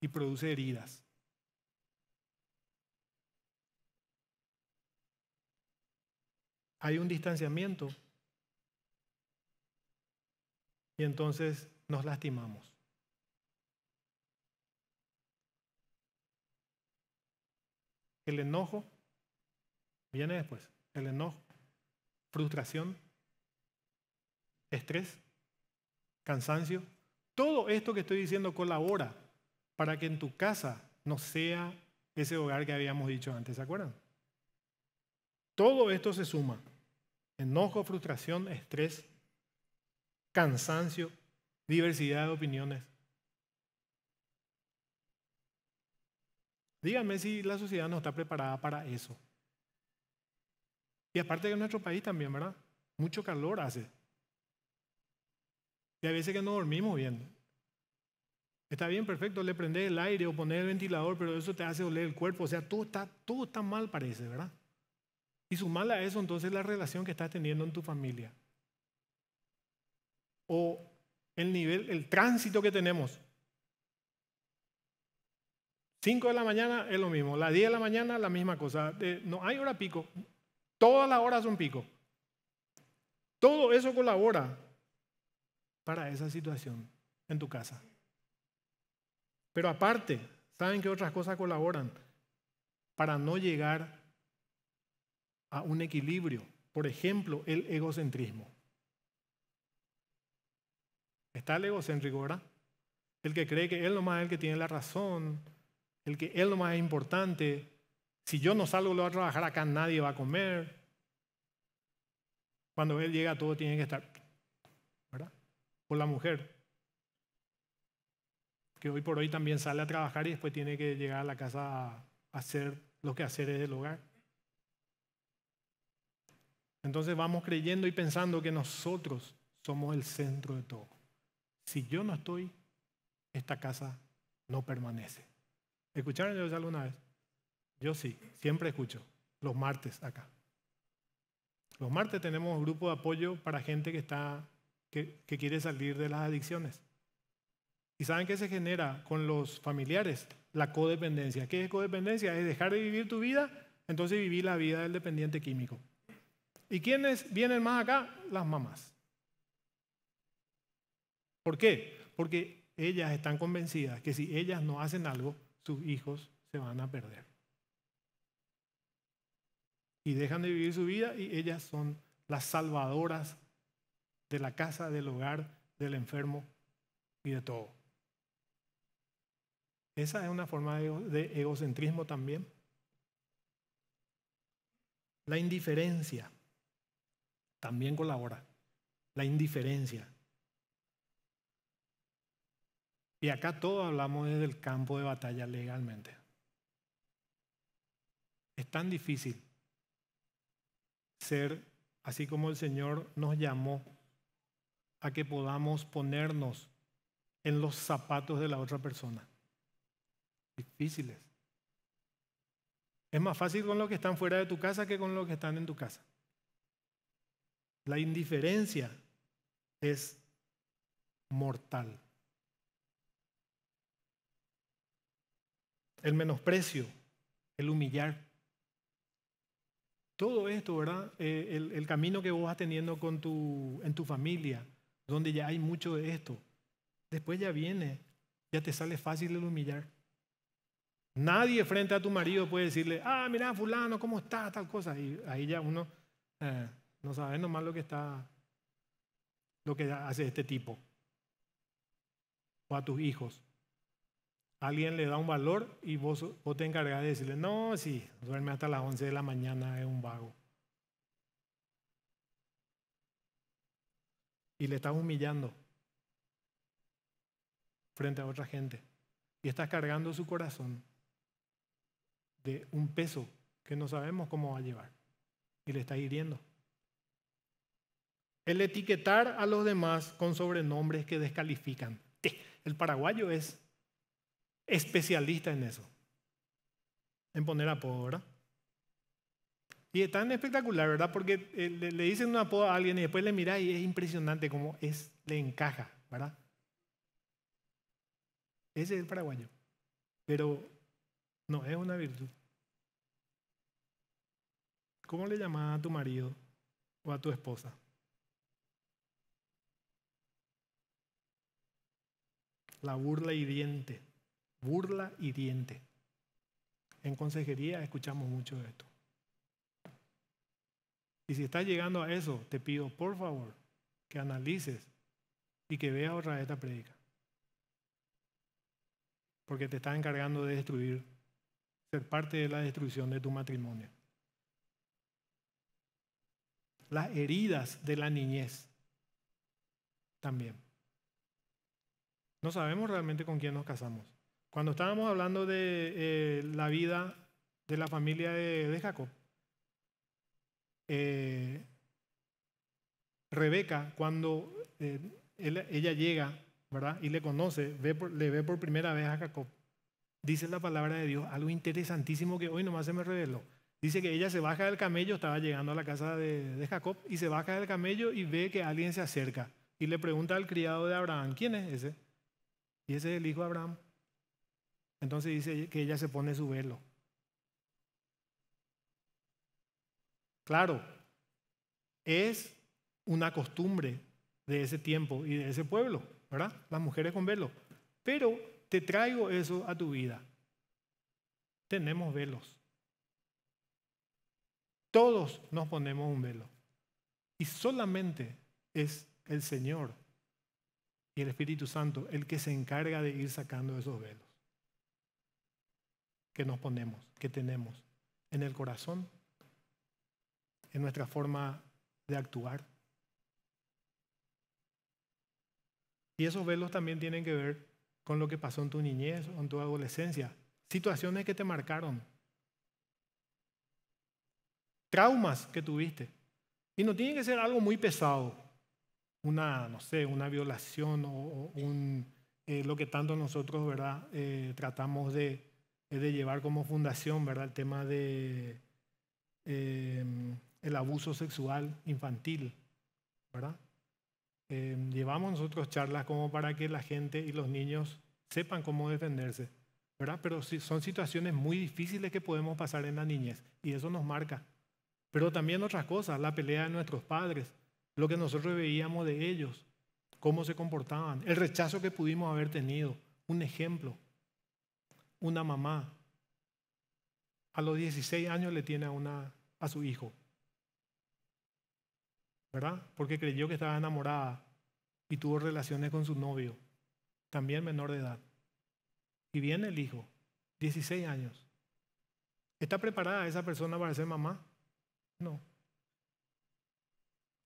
Speaker 1: y produce heridas. hay un distanciamiento. Y entonces nos lastimamos. El enojo viene después. El enojo, frustración, estrés, cansancio. Todo esto que estoy diciendo colabora para que en tu casa no sea ese hogar que habíamos dicho antes, ¿se acuerdan? Todo esto se suma. Enojo, frustración, estrés, cansancio, diversidad de opiniones. Díganme si la sociedad no está preparada para eso. Y aparte que en nuestro país también, ¿verdad? Mucho calor hace. Y a veces que no dormimos bien. Está bien, perfecto, le prendes el aire o poner el ventilador, pero eso te hace doler el cuerpo. O sea, todo está, todo está mal, parece, ¿verdad? Y sumar a eso entonces la relación que estás teniendo en tu familia. O el nivel, el tránsito que tenemos. 5 de la mañana es lo mismo, La 10 de la mañana la misma cosa. no hay hora pico, todas las horas son pico. Todo eso colabora para esa situación en tu casa. Pero aparte, ¿saben qué otras cosas colaboran? Para no llegar a un equilibrio. Por ejemplo, el egocentrismo. Está el egocéntrico, ¿verdad? El que cree que él nomás es el que tiene la razón, el que él nomás es importante. Si yo no salgo lo a trabajar acá, nadie va a comer. Cuando él llega, todo tiene que estar, ¿verdad? Por la mujer, que hoy por hoy también sale a trabajar y después tiene que llegar a la casa a hacer hacer quehaceres del hogar. Entonces vamos creyendo y pensando que nosotros somos el centro de todo. Si yo no estoy, esta casa no permanece. ¿Escucharon yo ya alguna vez? Yo sí, siempre escucho, los martes acá. Los martes tenemos un grupo de apoyo para gente que, está, que, que quiere salir de las adicciones. ¿Y saben qué se genera con los familiares? La codependencia. ¿Qué es codependencia? Es dejar de vivir tu vida, entonces vivir la vida del dependiente químico. ¿Y quiénes vienen más acá? Las mamás. ¿Por qué? Porque ellas están convencidas que si ellas no hacen algo, sus hijos se van a perder. Y dejan de vivir su vida y ellas son las salvadoras de la casa, del hogar, del enfermo y de todo. Esa es una forma de egocentrismo también. La indiferencia también colabora. La indiferencia. Y acá todo hablamos desde el campo de batalla legalmente. Es tan difícil ser así como el Señor nos llamó a que podamos ponernos en los zapatos de la otra persona. Difíciles. Es más fácil con los que están fuera de tu casa que con los que están en tu casa. La indiferencia es mortal. El menosprecio, el humillar. Todo esto, ¿verdad? Eh, el, camino que vos vas teniendo con tu, en tu familia, donde ya hay mucho de esto. Después ya viene, ya te sale fácil el humillar. Nadie frente a tu marido puede decirle, ah, mira, fulano, ¿cómo está? Tal cosa. Y ahí ya uno... Eh, no sabes nomás lo que está, lo que hace este tipo. O a tus hijos. Alguien le da un valor y vos, vos te encargas de decirle, no, si duerme hasta las 11 de la mañana, es un vago. Y le estás humillando frente a otra gente. Y estás cargando su corazón de un peso que no sabemos cómo va a llevar. Y le estás hiriendo. El etiquetar a los demás con sobrenombres que descalifican. Eh, el paraguayo es especialista en eso. En poner apodo, ¿verdad? Y es tan espectacular, ¿verdad? Porque eh, le, dicen un apodo a alguien y después le mira y es impresionante cómo es, le encaja, ¿verdad? Ese es el paraguayo. Pero no, es una virtud. ¿Cómo le llamas a tu marido o a tu esposa? la burla y diente, burla y diente. En consejería escuchamos mucho de esto. Y si estás llegando a eso, te pido por favor que analices y que veas otra vez esta predica. Porque te está encargando de destruir, ser parte de la destrucción de tu matrimonio. Las heridas de la niñez también. No sabemos realmente con quién nos casamos. Cuando estábamos hablando de eh, la vida de la familia de, Jacob, eh, Rebeca, cuando eh, ella llega, ¿verdad? Y le conoce, ve le ve por primera vez a Jacob, dice la palabra de Dios, algo interesantísimo que hoy nomás se me reveló. Dice que ella se baja del camello, estaba llegando a la casa de, de, Jacob, y se baja del camello y ve que alguien se acerca. Y le pregunta al criado de Abraham, ¿quién es ese? Y ese es el hijo de Abraham. Entonces dice que ella se pone su velo. Claro, es una costumbre de ese tiempo y de ese pueblo, ¿verdad? Las mujeres con velo. Pero te traigo eso a tu vida. Tenemos velos. Todos nos ponemos un velo. Y solamente es el Señor y el Espíritu Santo el que se encarga de ir sacando esos velos que nos ponemos, que tenemos en el corazón, en nuestra forma de actuar. Y esos velos también tienen que ver con lo que pasó en tu niñez o en tu adolescencia, situaciones que te marcaron, traumas que tuviste. Y no tiene que ser algo muy pesado, una, no sé, una violación o, un, eh, lo que tanto nosotros, ¿verdad?, eh, tratamos eh, de, llevar como fundación, ¿verdad?, el tema de em, abuso sexual infantil, ¿verdad? Em, llevamos nosotros charlas como para que la gente y los niños sepan cómo defenderse, ¿verdad? Pero son situaciones muy difíciles que podemos pasar en la niñez y eso nos marca. Pero también otras cosas, la pelea de nuestros padres, lo que nosotros veíamos de ellos, cómo se comportaban, el rechazo que pudimos haber tenido, un ejemplo, una mamá. A los 16 años le tiene a, una, a su hijo, ¿verdad? Porque creyó que estaba enamorada y tuvo relaciones con su novio, también menor de edad. Y viene el hijo, 16 años. ¿Está preparada esa persona para ser mamá? No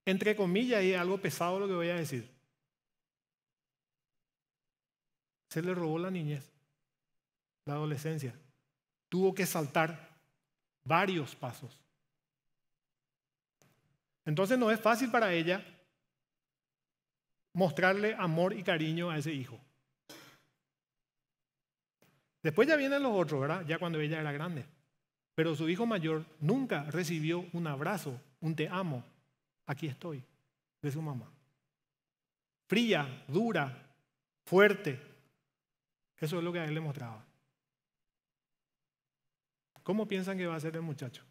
Speaker 1: entre comillas, y algo pesado lo que voy a decir. Se le robó la niñez, la adolescencia. Tuvo que saltar varios pasos. Entonces no es fácil para ella mostrarle amor y cariño a ese hijo. Después ya vienen los otros, ¿verdad? Ya cuando ella era grande. Pero su hijo mayor nunca recibió un abrazo, un te amo, aquí estoy, de su mamá. Fría, dura, fuerte. Eso es lo que a él le mostraba. ¿Cómo piensan que va a ser el muchacho?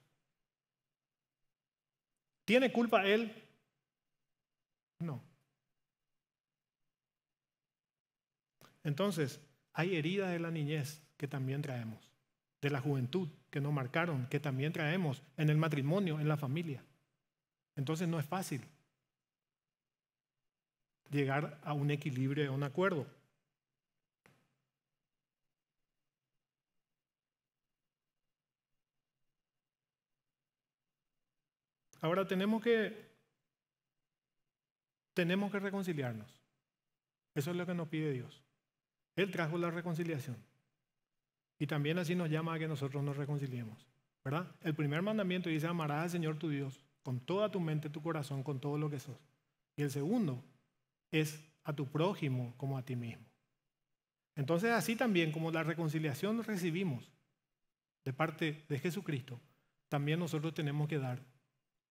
Speaker 1: ¿Tiene culpa él? No. Entonces, hay heridas de la niñez que también traemos, de la juventud que nos marcaron, que también traemos en el matrimonio, en la familia. Entonces no es fácil llegar a un equilibrio, a un acuerdo. Ahora tenemos que tenemos que reconciliarnos. Eso es lo que nos pide Dios. Él trajo la reconciliación. Y también así nos llama a que nosotros nos reconciliemos. ¿Verdad? El primer mandamiento dice, amarás al Señor tu Dios con toda tu mente, tu corazón, con todo lo que sos. Y el segundo es a tu prójimo como a ti mismo. Entonces así también como la reconciliación recibimos de parte de Jesucristo, también nosotros tenemos que dar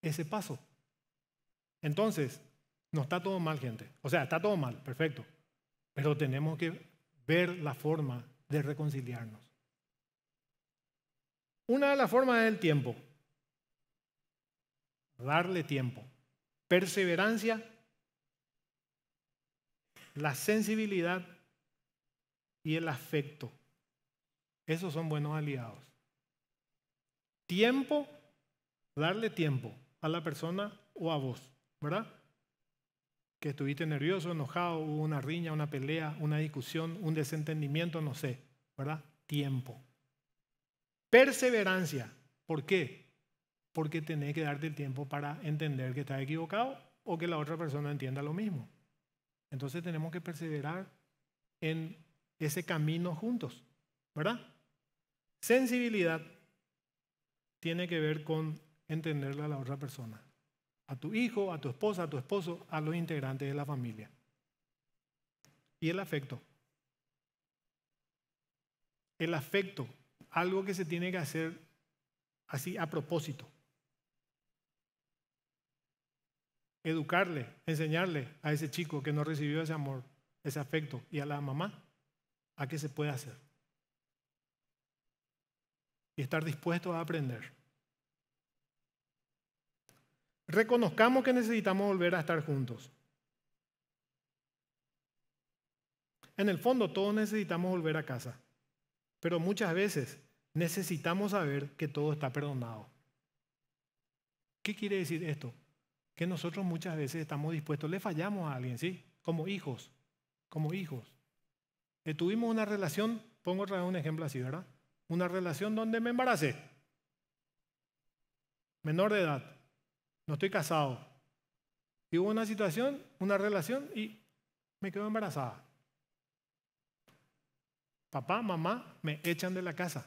Speaker 1: ese paso. Entonces, no está todo mal, gente. O sea, está todo mal, perfecto. Pero tenemos que ver la forma de reconciliarnos. Una de las formas es el tiempo darle tiempo. Perseverancia, la sensibilidad y el afecto. Esos son buenos aliados. Tiempo, darle tiempo a la persona o a vos, ¿verdad? Que estuviste nervioso, enojado, hubo una riña, una pelea, una discusión, un desentendimiento, no sé, ¿verdad? Tiempo. Perseverancia. ¿Por qué? porque tenés que darte el tiempo para entender que estás equivocado o que la otra persona entienda lo mismo. Entonces tenemos que perseverar en ese camino juntos, ¿verdad? Sensibilidad tiene que ver con entenderle a la otra persona, a tu hijo, a tu esposa, a tu esposo, a los integrantes de la familia. Y el afecto. El afecto, algo que se tiene que hacer así a propósito. educarle, enseñarle a ese chico que no recibió ese amor, ese afecto, y a la mamá, a qué se puede hacer. Y estar dispuesto a aprender. Reconozcamos que necesitamos volver a estar juntos. En el fondo todos necesitamos volver a casa, pero muchas veces necesitamos saber que todo está perdonado. ¿Qué quiere decir esto? que nosotros muchas veces estamos dispuestos, le fallamos a alguien, ¿sí? Como hijos, como hijos. Eh, tuvimos una relación, pongo otra vez un ejemplo así, ¿verdad? Una relación donde me embaracé, menor de edad, no estoy casado. Y hubo una situación, una relación y me quedo embarazada. Papá, mamá me echan de la casa.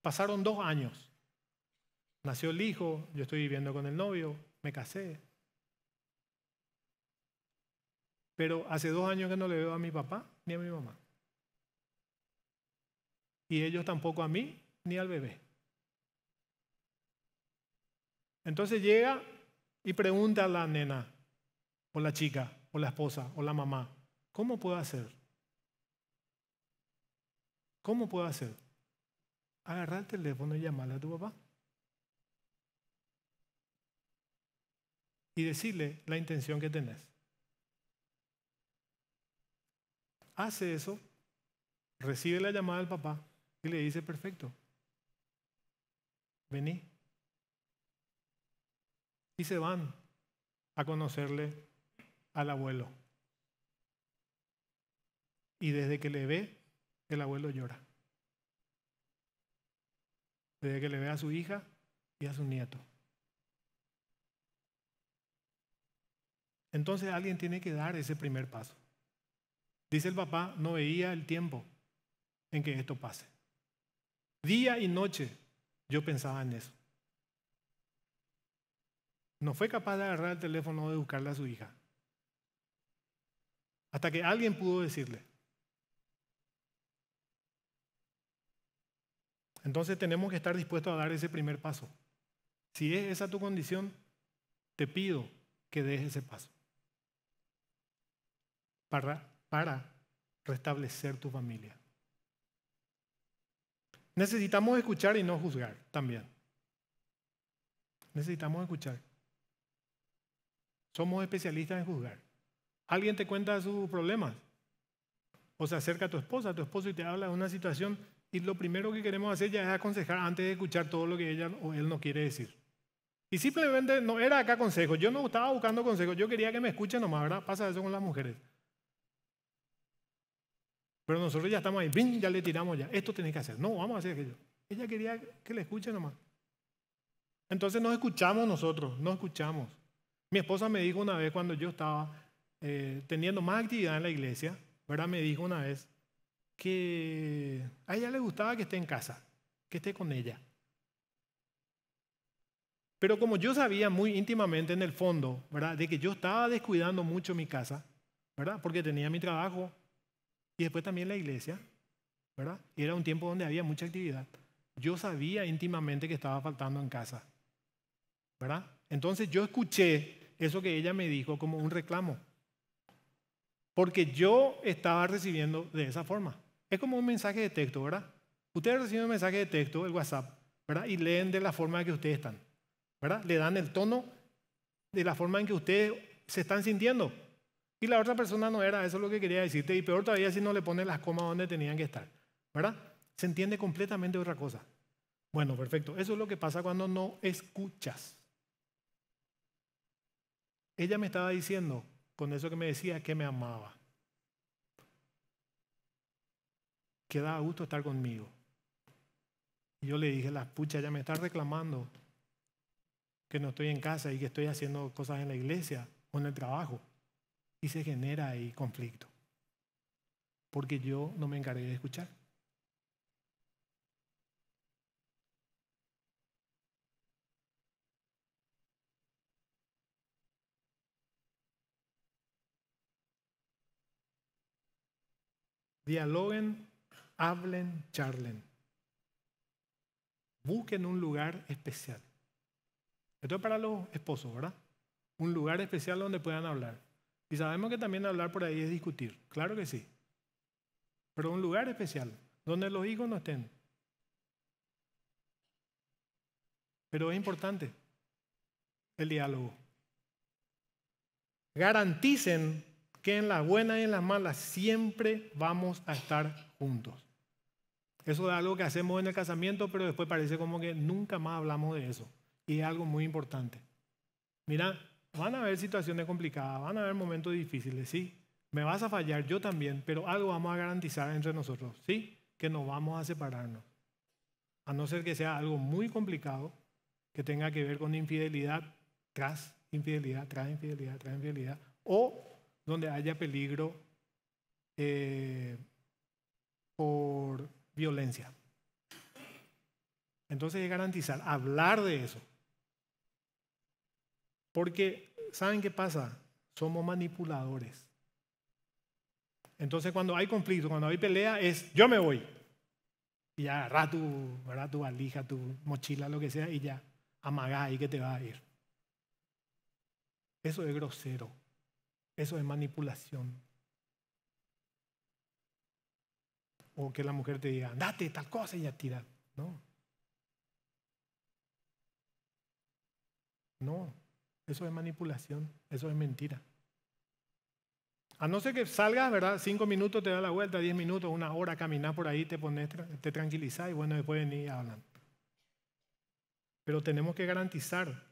Speaker 1: Pasaron dos años. Nació el hijo, yo estoy viviendo con el novio, me casé. Pero hace dos años que no le veo a mi papá ni a mi mamá. Y ellos tampoco a mí ni al bebé. Entonces llega y pregunta a la nena, o la chica, o la esposa, o la mamá, ¿cómo puedo hacer? ¿Cómo puedo hacer? Agarrar el teléfono y llamarle a tu papá. y decirle la intención que tenés. Hace eso, recibe la llamada del papá y le dice, perfecto, vení. Y se van a conocerle al abuelo. Y desde que le ve, el abuelo llora. Desde que le ve a su hija y a su nieto. Entonces alguien tiene que dar ese primer paso. Dice el papá, no veía el tiempo en que esto pase. Día y noche yo pensaba en eso. No fue capaz de agarrar el teléfono o de buscarle a su hija. Hasta que alguien pudo decirle. Entonces tenemos que estar dispuestos a dar ese primer paso. Si es esa tu condición, te pido que des ese paso para, restablecer tu familia. Necesitamos escuchar y no juzgar también. Necesitamos escuchar. Somos especialistas en juzgar. Alguien te cuenta sus problemas. O se acerca a tu esposa, a tu esposo y te habla de una situación y lo primero que queremos hacer ya es aconsejar antes de escuchar todo lo que ella o él no quiere decir. Y simplemente no era acá consejo. Yo no estaba buscando consejo. Yo quería que me escuchen nomás, ¿verdad? Pasa eso con las mujeres. Pero nosotros ya estamos ahí, ¡Bim! ya le tiramos ya. Esto tenés que hacer. No, vamos a hacer aquello. Ella quería que le escuche nomás. Entonces nos escuchamos nosotros, no escuchamos. Mi esposa me dijo una vez cuando yo estaba eh, teniendo más actividad en la iglesia, ¿verdad? Me dijo una vez que a ella le gustaba que esté en casa, que esté con ella. Pero como yo sabía muy íntimamente en el fondo, ¿verdad? De que yo estaba descuidando mucho mi casa, ¿verdad? Porque tenía mi trabajo, después también la iglesia, ¿verdad? Era un tiempo donde había mucha actividad. Yo sabía íntimamente que estaba faltando en casa, ¿verdad? Entonces yo escuché eso que ella me dijo como un reclamo, porque yo estaba recibiendo de esa forma. Es como un mensaje de texto, ¿verdad? Ustedes reciben un mensaje de texto, el WhatsApp, ¿verdad? Y leen de la forma en que ustedes están, ¿verdad? Le dan el tono de la forma en que ustedes se están sintiendo. Y la otra persona no era, eso es lo que quería decirte. Y peor todavía si no le pones las comas donde tenían que estar. ¿Verdad? Se entiende completamente otra cosa. Bueno, perfecto. Eso es lo que pasa cuando no escuchas. Ella me estaba diciendo, con eso que me decía, que me amaba. Que daba gusto estar conmigo. Y yo le dije, la pucha, ya me está reclamando que no estoy en casa y que estoy haciendo cosas en la iglesia o en el trabajo y se genera ahí conflicto. Porque yo no me encargué de escuchar. Dialoguen, hablen, charlen. Busquen un lugar especial. Esto es para los esposos, ¿verdad? Un lugar especial donde puedan hablar. Y sabemos que también hablar por ahí es discutir, claro que sí. Pero un lugar especial, donde los hijos no estén. Pero es importante el diálogo. Garanticen que en las buenas y en las malas siempre vamos a estar juntos. Eso es algo que hacemos en el casamiento, pero después parece como que nunca más hablamos de eso. Y es algo muy importante. Mira, Van a haber situaciones complicadas, van a haber momentos difíciles, sí. Me vas a fallar yo también, pero algo vamos a garantizar entre nosotros, sí, que no vamos a separarnos. A no ser que sea algo muy complicado, que tenga que ver con infidelidad tras infidelidad, tras infidelidad, tras infidelidad, o donde haya peligro eh, por violencia. Entonces garantizar, hablar de eso. Porque, ¿saben qué pasa? Somos manipuladores. Entonces cuando hay conflicto, cuando hay pelea, es yo me voy. Y ya agarra tu, tu valija, tu mochila, lo que sea, y ya amagá ahí que te va a ir. Eso es grosero. Eso es manipulación. O que la mujer te diga, andate, tal cosa, y ya tira. No. No. Eso es manipulación, eso es mentira. A no ser que salgas, ¿verdad? Cinco minutos te da la vuelta, diez minutos, una hora, caminar por ahí, te pones, te tranquilizás y bueno, después venís hablando. hablan. Pero tenemos que garantizar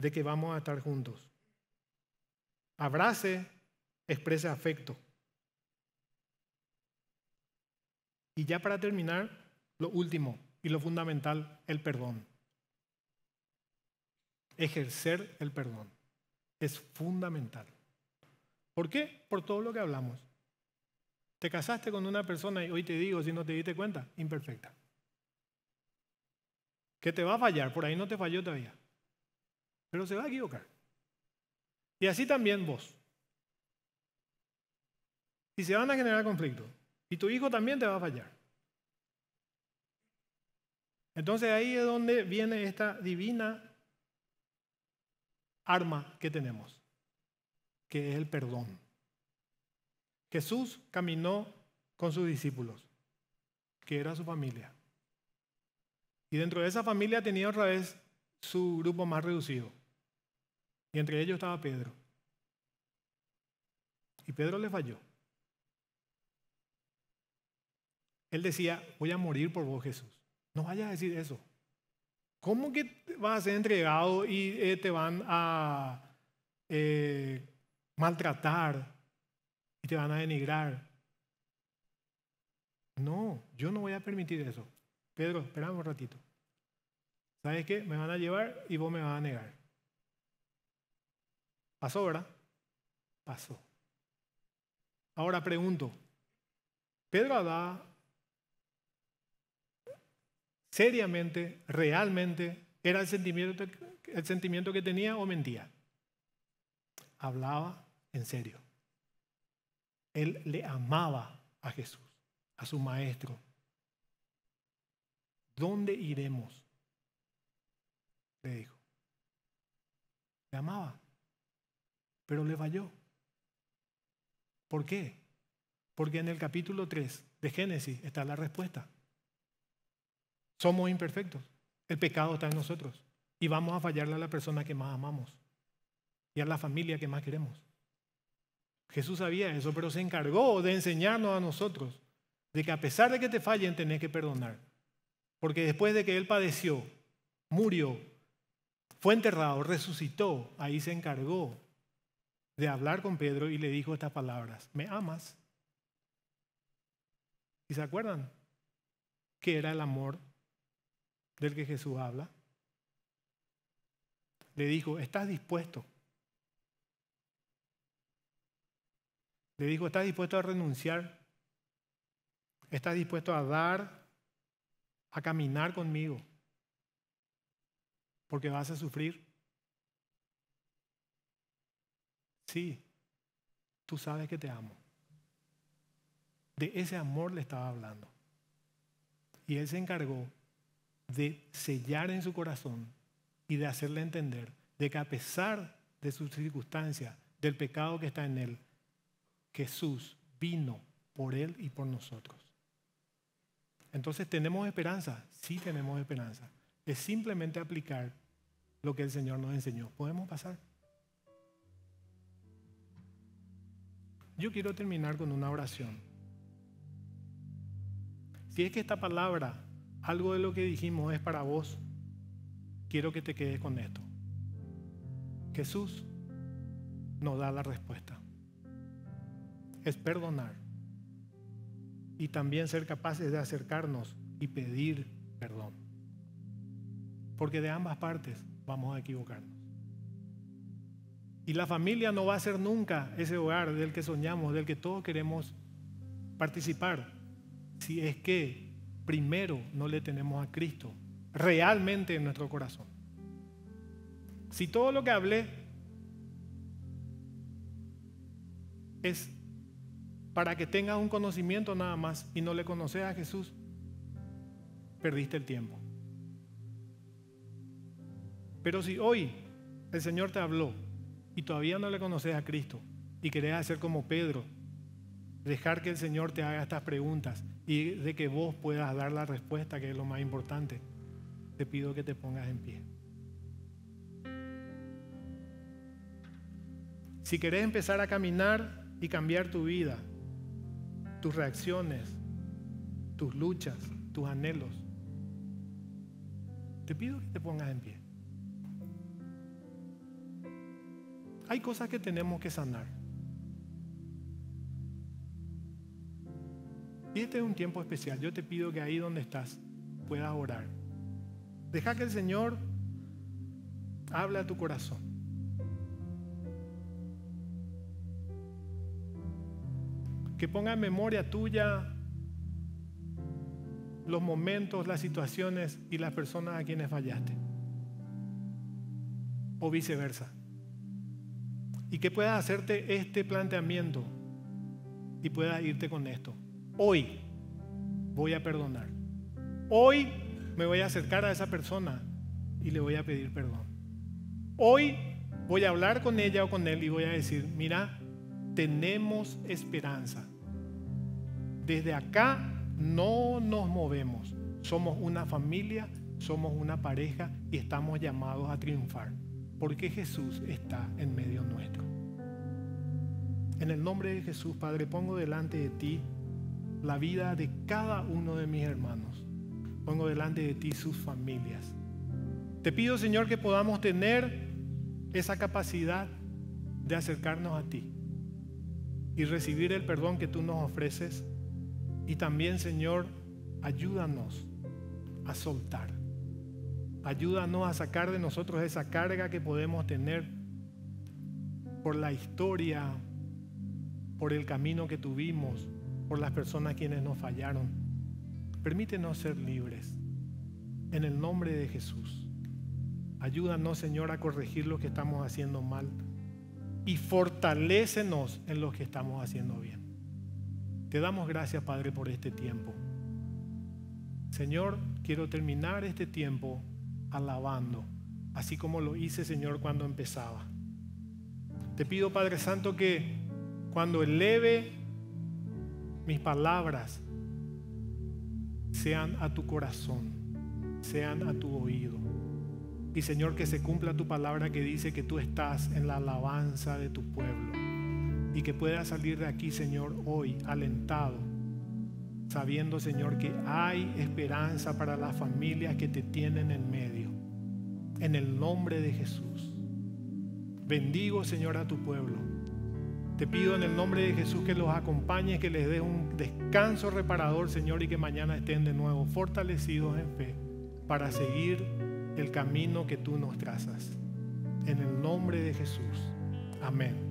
Speaker 1: de que vamos a estar juntos. Abrace, exprese afecto. Y ya para terminar, lo último y lo fundamental, el perdón ejercer el perdón. Es fundamental. ¿Por qué? Por todo lo que hablamos. Te casaste con una persona y hoy te digo, si no te diste cuenta, imperfecta. Que te va a fallar, por ahí no te falló todavía. Pero se va a equivocar. Y así también vos. Y se van a generar conflictos. Y tu hijo también te va a fallar. Entonces ahí es donde viene esta divina arma que tenemos, que es el perdón. Jesús caminó con sus discípulos, que era su familia. Y dentro de esa familia tenía otra vez su grupo más reducido. Y entre ellos estaba Pedro. Y Pedro le falló. Él decía, voy a morir por vos, Jesús. No vayas a decir eso. ¿Cómo que vas a ser entregado y eh, te van a eh, maltratar y te van a denigrar? No, yo no voy a permitir eso. Pedro, esperamos un ratito. ¿Sabes qué? Me van a llevar y vos me vas a negar. Pasó, ¿verdad? Pasó. Ahora pregunto, ¿Pedro dado seriamente, realmente, era el sentimiento, el sentimiento que tenía o mentía. Hablaba en serio. Él le amaba a Jesús, a su maestro. ¿Dónde iremos? Le dijo. Le amaba, pero le falló. ¿Por qué? Porque en el capítulo 3 de Génesis está la respuesta. Somos imperfectos. El pecado está en nosotros. Y vamos a fallarle a la persona que más amamos y a la familia que más queremos. Jesús sabía eso, pero se encargó de enseñarnos a nosotros de que a pesar de que te fallen, tenés que perdonar. Porque después de que Él padeció, murió, fue enterrado, resucitó, ahí se encargó de hablar con Pedro y le dijo estas palabras, ¿me amas? ¿Y se acuerdan? Que era el amor del que Jesús habla, le dijo, ¿estás dispuesto? Le dijo, ¿estás dispuesto a renunciar? ¿Estás dispuesto a dar, a caminar conmigo? Porque vas a sufrir. Sí, tú sabes que te amo. De ese amor le estaba hablando. Y él se encargó de sellar en su corazón y de hacerle entender de que a pesar de sus circunstancias, del pecado que está en él, Jesús vino por él y por nosotros. Entonces tenemos esperanza, sí tenemos esperanza. Es simplemente aplicar lo que el Señor nos enseñó. ¿Podemos pasar? Yo quiero terminar con una oración. Si es que esta palabra algo de lo que dijimos es para vos, quiero que te quedes con esto. Jesús nos da la respuesta. Es perdonar y también ser capaces de acercarnos y pedir perdón. Porque de ambas partes vamos a equivocarnos. Y la familia no va a ser nunca ese hogar del que soñamos, del que todos queremos participar, si es que primero no le tenemos a Cristo realmente en nuestro corazón. Si todo lo que hablé es para que tengas un conocimiento nada más y no le conoces a Jesús, perdiste el tiempo. Pero si hoy el Señor te habló y todavía no le conoces a Cristo y querés hacer como Pedro, dejar que el Señor te haga estas preguntas y de que vos puedas dar la respuesta, que es lo más importante, te pido que te pongas en pie. Si querés empezar a caminar y cambiar tu vida, tus reacciones, tus luchas, tus anhelos, te pido que te pongas en pie. Hay cosas que tenemos que sanar. y este es un tiempo especial. Yo te pido que ahí donde estás puedas orar. Deja que el Señor hable a tu corazón. Que ponga en memoria tuya los momentos, las situaciones y las personas a quienes fallaste. O viceversa. Y que puedas hacerte este planteamiento y puedas irte con esto hoy voy a perdonar. Hoy me voy a acercar a esa persona y le voy a pedir perdón. Hoy voy a hablar con ella o con él y voy a decir, mira, tenemos esperanza. Desde acá no nos movemos. Somos una familia, somos una pareja y estamos llamados a triunfar porque Jesús está en medio nuestro. En el nombre de Jesús, Padre, pongo delante de ti la vida de cada uno de mis hermanos. Pongo delante de ti sus familias. Te pido, Señor, que podamos tener esa capacidad de acercarnos a ti y recibir el perdón que tú nos ofreces. Y también, Señor, ayúdanos a soltar. Ayúdanos a sacar de nosotros esa carga que podemos tener por la historia, por el camino que tuvimos, por las personas quienes nos fallaron. Permítenos ser libres. En el nombre de Jesús. Ayúdanos, Señor, a corregir lo que estamos haciendo mal y fortalécenos en lo que estamos haciendo bien. Te damos gracias, Padre, por este tiempo. Señor, quiero terminar este tiempo alabando, así como lo hice, Señor, cuando empezaba. Te pido, Padre Santo, que cuando eleve mis palabras sean a tu corazón, sean a tu oído. Y Señor, que se cumpla tu palabra que dice que tú estás en la alabanza de tu pueblo. Y que puedas salir de aquí, Señor, hoy alentado, sabiendo, Señor, que hay esperanza para las familias que te tienen en medio. En el nombre de Jesús. Bendigo, Señor, a tu pueblo te pido en el nombre de Jesús que los acompañes, que les des un descanso reparador, Señor, y que mañana estén de nuevo fortalecidos en fe para seguir el camino que tú nos trazas. En el nombre de Jesús. Amén.